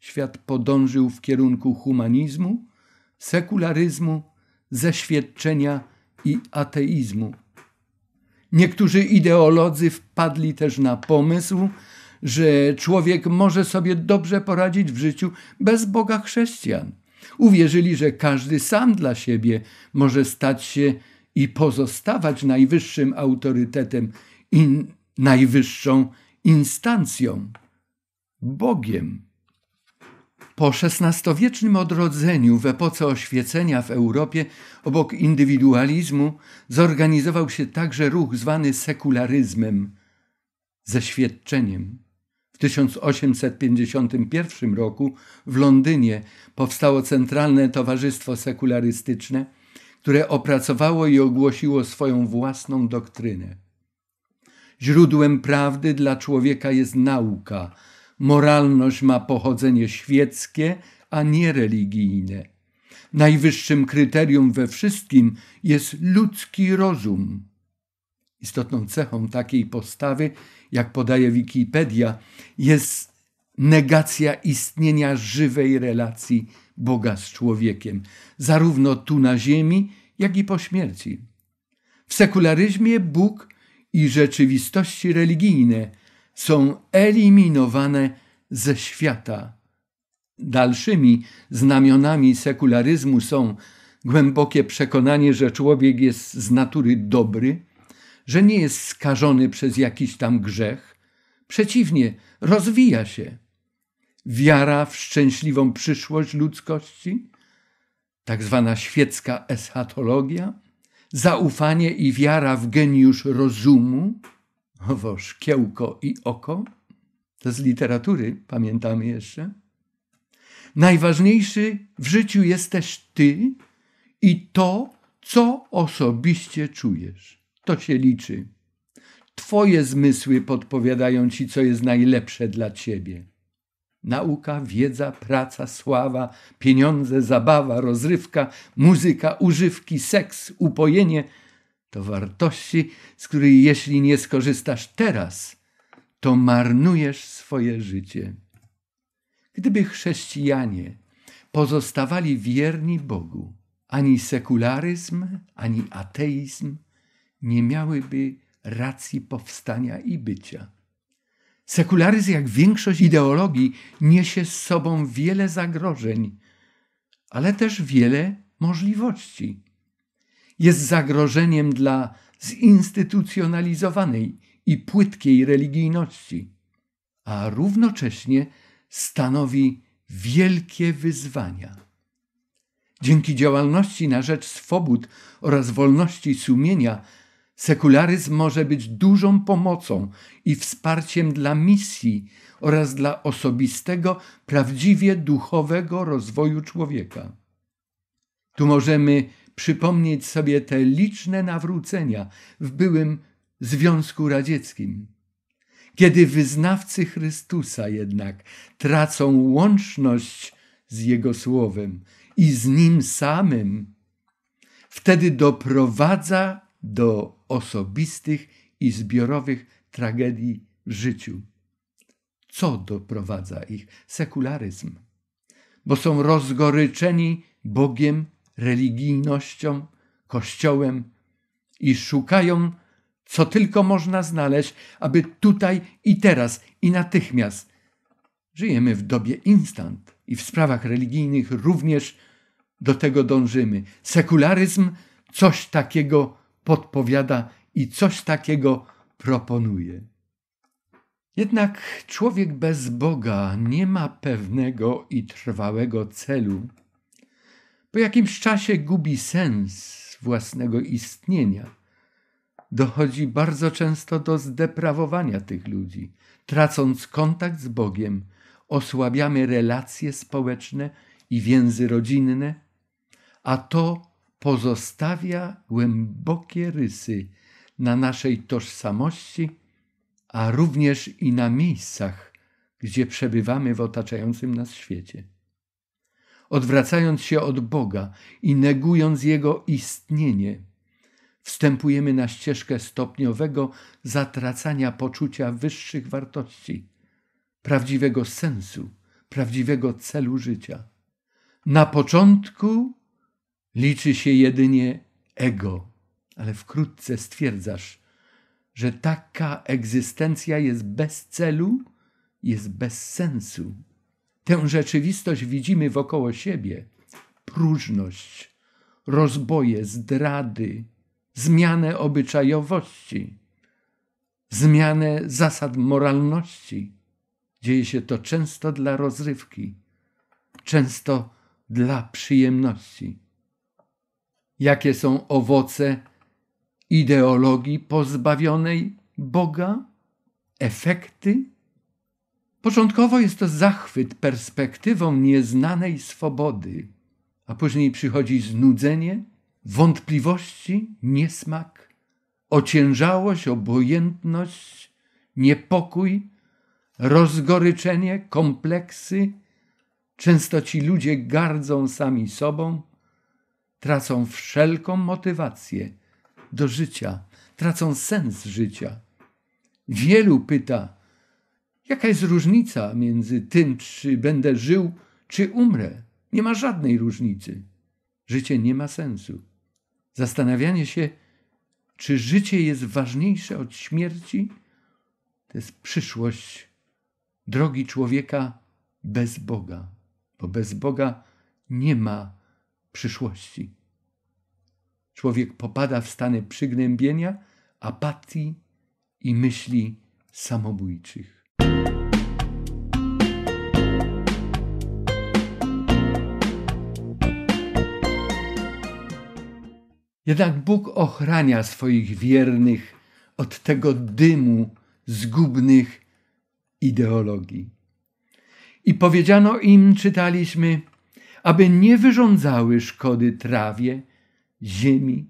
Świat podążył w kierunku humanizmu, sekularyzmu, zeświadczenia i ateizmu. Niektórzy ideolodzy wpadli też na pomysł, że człowiek może sobie dobrze poradzić w życiu bez Boga chrześcijan. Uwierzyli, że każdy sam dla siebie może stać się i pozostawać najwyższym autorytetem i najwyższą instancją Bogiem. Po XVI-wiecznym odrodzeniu w epoce oświecenia w Europie obok indywidualizmu zorganizował się także ruch zwany sekularyzmem, zeświadczeniem. 1851 roku w Londynie powstało Centralne Towarzystwo Sekularystyczne, które opracowało i ogłosiło swoją własną doktrynę. Źródłem prawdy dla człowieka jest nauka. Moralność ma pochodzenie świeckie, a nie religijne. Najwyższym kryterium we wszystkim jest ludzki rozum. Istotną cechą takiej postawy, jak podaje Wikipedia, jest negacja istnienia żywej relacji Boga z człowiekiem, zarówno tu na ziemi, jak i po śmierci. W sekularyzmie Bóg i rzeczywistości religijne są eliminowane ze świata. Dalszymi znamionami sekularyzmu są głębokie przekonanie, że człowiek jest z natury dobry, że nie jest skażony przez jakiś tam grzech. Przeciwnie, rozwija się. Wiara w szczęśliwą przyszłość ludzkości, tak zwana świecka eschatologia, zaufanie i wiara w geniusz rozumu, owo szkiełko i oko, to z literatury pamiętamy jeszcze. Najważniejszy w życiu jesteś ty i to, co osobiście czujesz. To się liczy. Twoje zmysły podpowiadają ci, co jest najlepsze dla ciebie. Nauka, wiedza, praca, sława, pieniądze, zabawa, rozrywka, muzyka, używki, seks, upojenie to wartości, z której jeśli nie skorzystasz teraz, to marnujesz swoje życie. Gdyby chrześcijanie pozostawali wierni Bogu, ani sekularyzm, ani ateizm nie miałyby racji powstania i bycia. Sekularyzm, jak większość ideologii, niesie z sobą wiele zagrożeń, ale też wiele możliwości. Jest zagrożeniem dla zinstytucjonalizowanej i płytkiej religijności, a równocześnie stanowi wielkie wyzwania. Dzięki działalności na rzecz swobód oraz wolności sumienia, Sekularyzm może być dużą pomocą i wsparciem dla misji oraz dla osobistego, prawdziwie duchowego rozwoju człowieka. Tu możemy przypomnieć sobie te liczne nawrócenia w byłym Związku Radzieckim. Kiedy wyznawcy Chrystusa jednak tracą łączność z Jego Słowem i z Nim samym, wtedy doprowadza do osobistych i zbiorowych tragedii w życiu. Co doprowadza ich? Sekularyzm. Bo są rozgoryczeni Bogiem, religijnością, Kościołem i szukają, co tylko można znaleźć, aby tutaj i teraz i natychmiast. Żyjemy w dobie instant i w sprawach religijnych również do tego dążymy. Sekularyzm coś takiego podpowiada i coś takiego proponuje. Jednak człowiek bez Boga nie ma pewnego i trwałego celu. Po jakimś czasie gubi sens własnego istnienia. Dochodzi bardzo często do zdeprawowania tych ludzi. Tracąc kontakt z Bogiem, osłabiamy relacje społeczne i więzy rodzinne, a to pozostawia głębokie rysy na naszej tożsamości, a również i na miejscach, gdzie przebywamy w otaczającym nas świecie. Odwracając się od Boga i negując Jego istnienie, wstępujemy na ścieżkę stopniowego zatracania poczucia wyższych wartości, prawdziwego sensu, prawdziwego celu życia. Na początku Liczy się jedynie ego, ale wkrótce stwierdzasz, że taka egzystencja jest bez celu, jest bez sensu. Tę rzeczywistość widzimy wokoło siebie: próżność, rozboje, zdrady, zmianę obyczajowości, zmianę zasad moralności. Dzieje się to często dla rozrywki, często dla przyjemności jakie są owoce ideologii pozbawionej Boga, efekty? Początkowo jest to zachwyt perspektywą nieznanej swobody, a później przychodzi znudzenie, wątpliwości, niesmak, ociężałość, obojętność, niepokój, rozgoryczenie, kompleksy. Często ci ludzie gardzą sami sobą, tracą wszelką motywację do życia, tracą sens życia. Wielu pyta, jaka jest różnica między tym, czy będę żył, czy umrę? Nie ma żadnej różnicy. Życie nie ma sensu. Zastanawianie się, czy życie jest ważniejsze od śmierci, to jest przyszłość drogi człowieka bez Boga, bo bez Boga nie ma przyszłości. Człowiek popada w stany przygnębienia, apatii i myśli samobójczych. Jednak Bóg ochrania swoich wiernych od tego dymu zgubnych ideologii. I powiedziano im, czytaliśmy, aby nie wyrządzały szkody trawie, ziemi,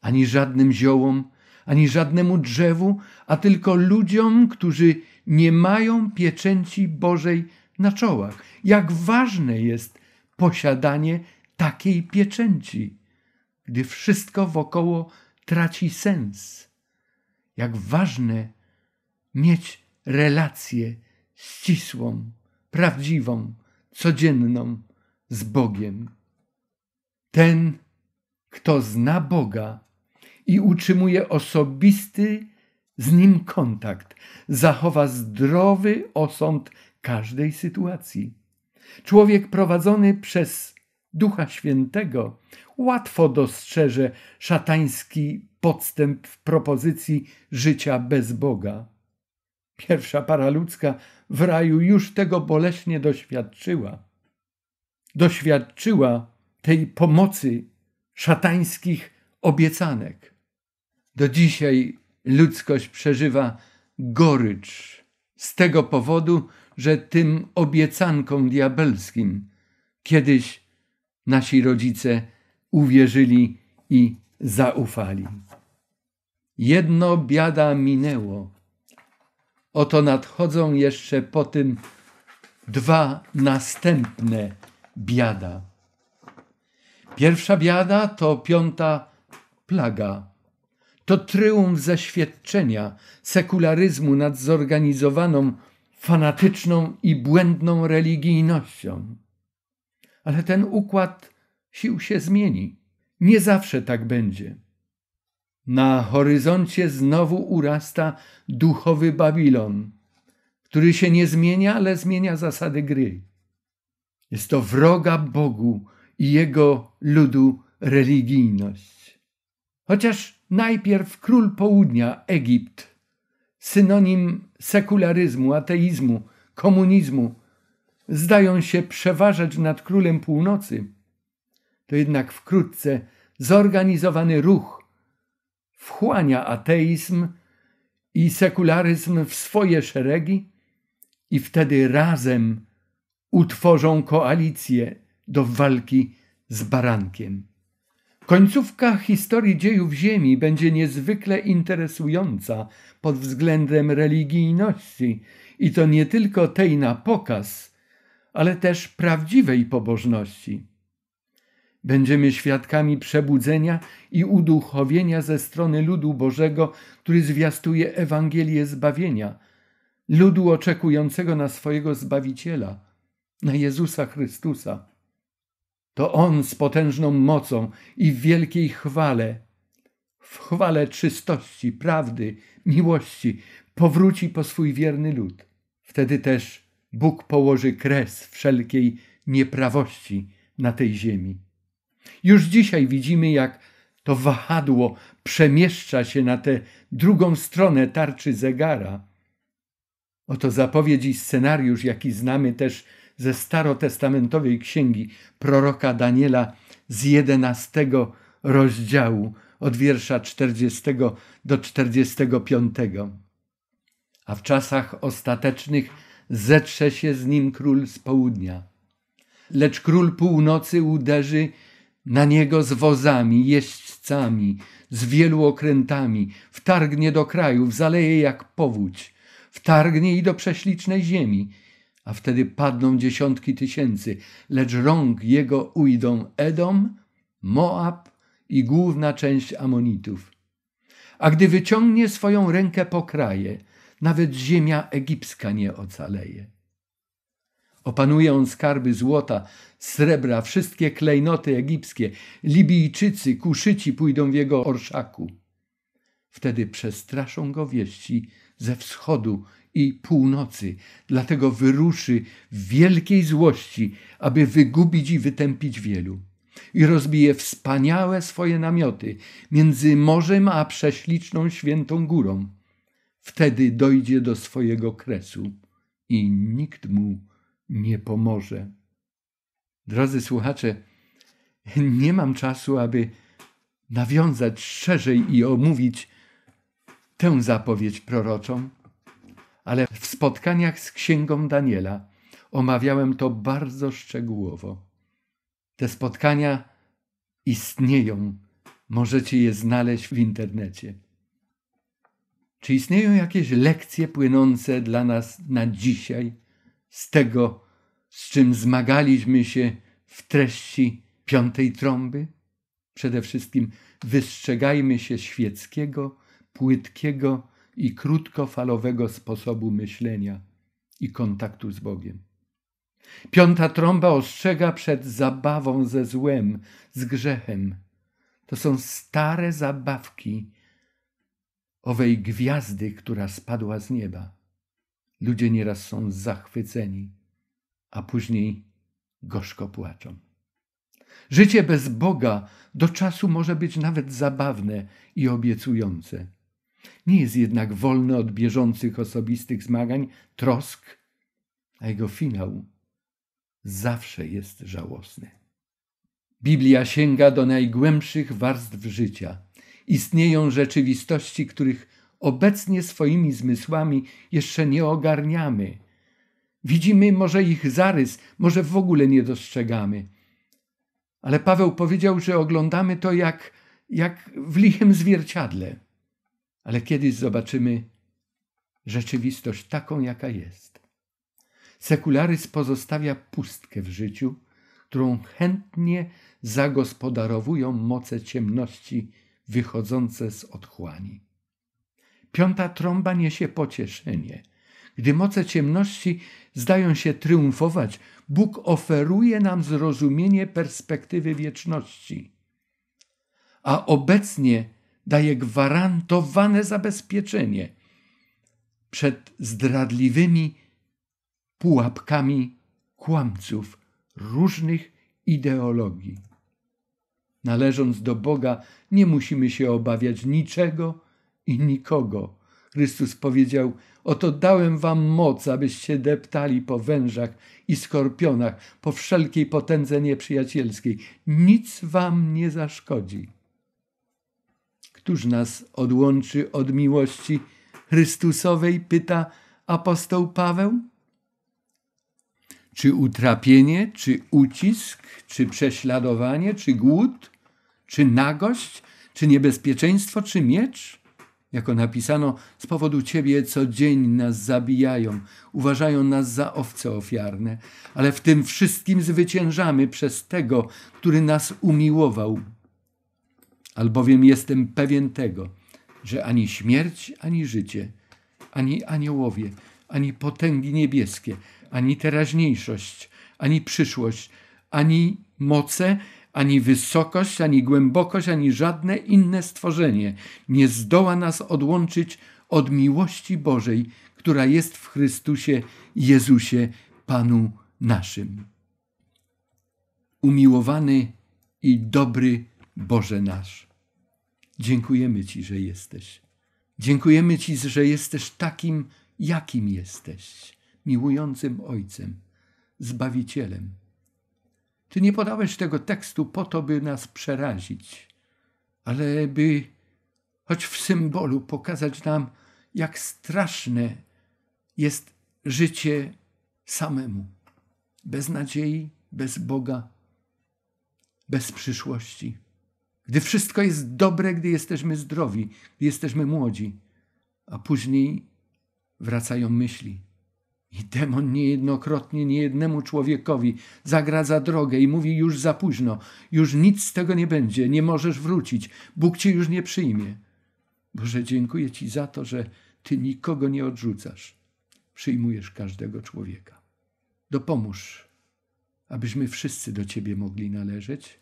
ani żadnym ziołom, ani żadnemu drzewu, a tylko ludziom, którzy nie mają pieczęci Bożej na czołach. Jak ważne jest posiadanie takiej pieczęci, gdy wszystko wokoło traci sens. Jak ważne mieć relację ścisłą, prawdziwą, codzienną z Bogiem. Ten, kto zna Boga i utrzymuje osobisty z nim kontakt, zachowa zdrowy osąd każdej sytuacji. Człowiek prowadzony przez Ducha Świętego łatwo dostrzeże szatański podstęp w propozycji życia bez Boga. Pierwsza para ludzka w raju już tego boleśnie doświadczyła doświadczyła tej pomocy szatańskich obiecanek. Do dzisiaj ludzkość przeżywa gorycz z tego powodu, że tym obiecankom diabelskim kiedyś nasi rodzice uwierzyli i zaufali. Jedno biada minęło. Oto nadchodzą jeszcze po tym dwa następne biada. Pierwsza biada to piąta plaga. To tryumf zaświadczenia sekularyzmu nad zorganizowaną, fanatyczną i błędną religijnością. Ale ten układ sił się zmieni. Nie zawsze tak będzie. Na horyzoncie znowu urasta duchowy Babilon, który się nie zmienia, ale zmienia zasady gry. Jest to wroga Bogu i jego ludu religijność. Chociaż najpierw król południa, Egipt, synonim sekularyzmu, ateizmu, komunizmu, zdają się przeważać nad królem północy, to jednak wkrótce zorganizowany ruch wchłania ateizm i sekularyzm w swoje szeregi i wtedy razem utworzą koalicję do walki z barankiem. Końcówka historii dziejów Ziemi będzie niezwykle interesująca pod względem religijności i to nie tylko tej na pokaz, ale też prawdziwej pobożności. Będziemy świadkami przebudzenia i uduchowienia ze strony ludu Bożego, który zwiastuje Ewangelię zbawienia, ludu oczekującego na swojego Zbawiciela na Jezusa Chrystusa. To On z potężną mocą i w wielkiej chwale, w chwale czystości, prawdy, miłości, powróci po swój wierny lud. Wtedy też Bóg położy kres wszelkiej nieprawości na tej ziemi. Już dzisiaj widzimy, jak to wahadło przemieszcza się na tę drugą stronę tarczy zegara. Oto zapowiedź i scenariusz, jaki znamy też ze starotestamentowej księgi proroka Daniela z jedenastego rozdziału od wiersza 40 do 45. A w czasach ostatecznych zetrze się z nim król z południa. Lecz król północy uderzy na niego z wozami, jeźdźcami, z wielu okrętami, wtargnie do krajów, zaleje jak powódź, wtargnie i do prześlicznej ziemi, a wtedy padną dziesiątki tysięcy, lecz rąk jego ujdą Edom, Moab i główna część Amonitów. A gdy wyciągnie swoją rękę po kraje, nawet ziemia egipska nie ocaleje. Opanuje on skarby złota, srebra, wszystkie klejnoty egipskie. Libijczycy, kuszyci pójdą w jego orszaku. Wtedy przestraszą go wieści ze wschodu i północy. Dlatego wyruszy w wielkiej złości, aby wygubić i wytępić wielu. I rozbije wspaniałe swoje namioty między morzem a prześliczną świętą górą. Wtedy dojdzie do swojego kresu i nikt mu nie pomoże. Drodzy słuchacze, nie mam czasu, aby nawiązać szerzej i omówić tę zapowiedź proroczą ale w spotkaniach z Księgą Daniela omawiałem to bardzo szczegółowo. Te spotkania istnieją, możecie je znaleźć w internecie. Czy istnieją jakieś lekcje płynące dla nas na dzisiaj z tego, z czym zmagaliśmy się w treści piątej trąby? Przede wszystkim wystrzegajmy się świeckiego, płytkiego i krótkofalowego sposobu myślenia i kontaktu z Bogiem. Piąta trąba ostrzega przed zabawą ze złem, z grzechem. To są stare zabawki owej gwiazdy, która spadła z nieba. Ludzie nieraz są zachwyceni, a później gorzko płaczą. Życie bez Boga do czasu może być nawet zabawne i obiecujące. Nie jest jednak wolny od bieżących osobistych zmagań, trosk, a jego finał zawsze jest żałosny. Biblia sięga do najgłębszych warstw życia. Istnieją rzeczywistości, których obecnie swoimi zmysłami jeszcze nie ogarniamy. Widzimy może ich zarys, może w ogóle nie dostrzegamy. Ale Paweł powiedział, że oglądamy to jak, jak w lichym zwierciadle ale kiedyś zobaczymy rzeczywistość taką, jaka jest. Sekularyzm pozostawia pustkę w życiu, którą chętnie zagospodarowują moce ciemności wychodzące z otchłani. Piąta trąba niesie pocieszenie. Gdy moce ciemności zdają się triumfować, Bóg oferuje nam zrozumienie perspektywy wieczności. A obecnie daje gwarantowane zabezpieczenie przed zdradliwymi pułapkami kłamców różnych ideologii. Należąc do Boga, nie musimy się obawiać niczego i nikogo. Chrystus powiedział: Oto dałem wam moc, abyście deptali po wężach i skorpionach, po wszelkiej potędze nieprzyjacielskiej. Nic wam nie zaszkodzi. Któż nas odłączy od miłości Chrystusowej? pyta apostoł Paweł. Czy utrapienie, czy ucisk, czy prześladowanie, czy głód, czy nagość, czy niebezpieczeństwo, czy miecz? Jako napisano, z powodu ciebie co dzień nas zabijają, uważają nas za owce ofiarne, ale w tym wszystkim zwyciężamy przez tego, który nas umiłował albowiem jestem pewien tego, że ani śmierć, ani życie, ani aniołowie, ani potęgi niebieskie, ani teraźniejszość, ani przyszłość, ani moce, ani wysokość, ani głębokość, ani żadne inne stworzenie nie zdoła nas odłączyć od miłości Bożej, która jest w Chrystusie Jezusie, Panu naszym. Umiłowany i dobry Boże nasz. Dziękujemy Ci, że jesteś. Dziękujemy Ci, że jesteś takim, jakim jesteś, miłującym Ojcem, Zbawicielem. Ty nie podałeś tego tekstu po to, by nas przerazić, ale by choć w symbolu pokazać nam, jak straszne jest życie samemu, bez nadziei, bez Boga, bez przyszłości. Gdy wszystko jest dobre, gdy jesteśmy zdrowi, gdy jesteśmy młodzi, a później wracają myśli. I demon niejednokrotnie niejednemu człowiekowi zagradza drogę i mówi: Już za późno, już nic z tego nie będzie, nie możesz wrócić, Bóg cię już nie przyjmie. Boże, dziękuję Ci za to, że Ty nikogo nie odrzucasz, przyjmujesz każdego człowieka. Dopomóż, abyśmy wszyscy do Ciebie mogli należeć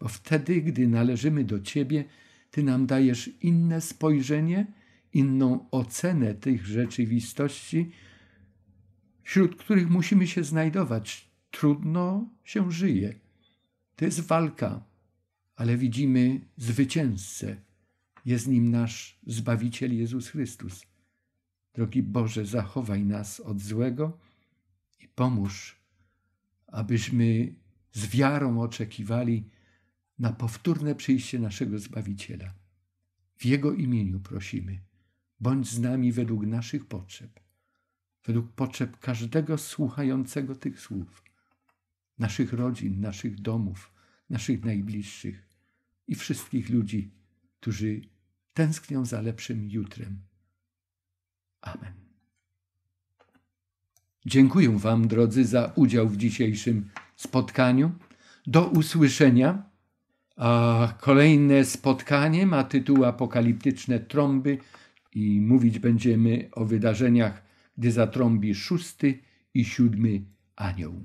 bo wtedy, gdy należymy do Ciebie, Ty nam dajesz inne spojrzenie, inną ocenę tych rzeczywistości, wśród których musimy się znajdować. Trudno się żyje. To jest walka, ale widzimy zwycięzcę. Jest nim nasz Zbawiciel Jezus Chrystus. Drogi Boże, zachowaj nas od złego i pomóż, abyśmy z wiarą oczekiwali, na powtórne przyjście naszego Zbawiciela. W Jego imieniu prosimy, bądź z nami według naszych potrzeb, według potrzeb każdego słuchającego tych słów, naszych rodzin, naszych domów, naszych najbliższych i wszystkich ludzi, którzy tęsknią za lepszym jutrem. Amen. Dziękuję Wam, drodzy, za udział w dzisiejszym spotkaniu. Do usłyszenia a kolejne spotkanie ma tytuł Apokaliptyczne trąby i mówić będziemy o wydarzeniach, gdy zatrąbi szósty i siódmy anioł.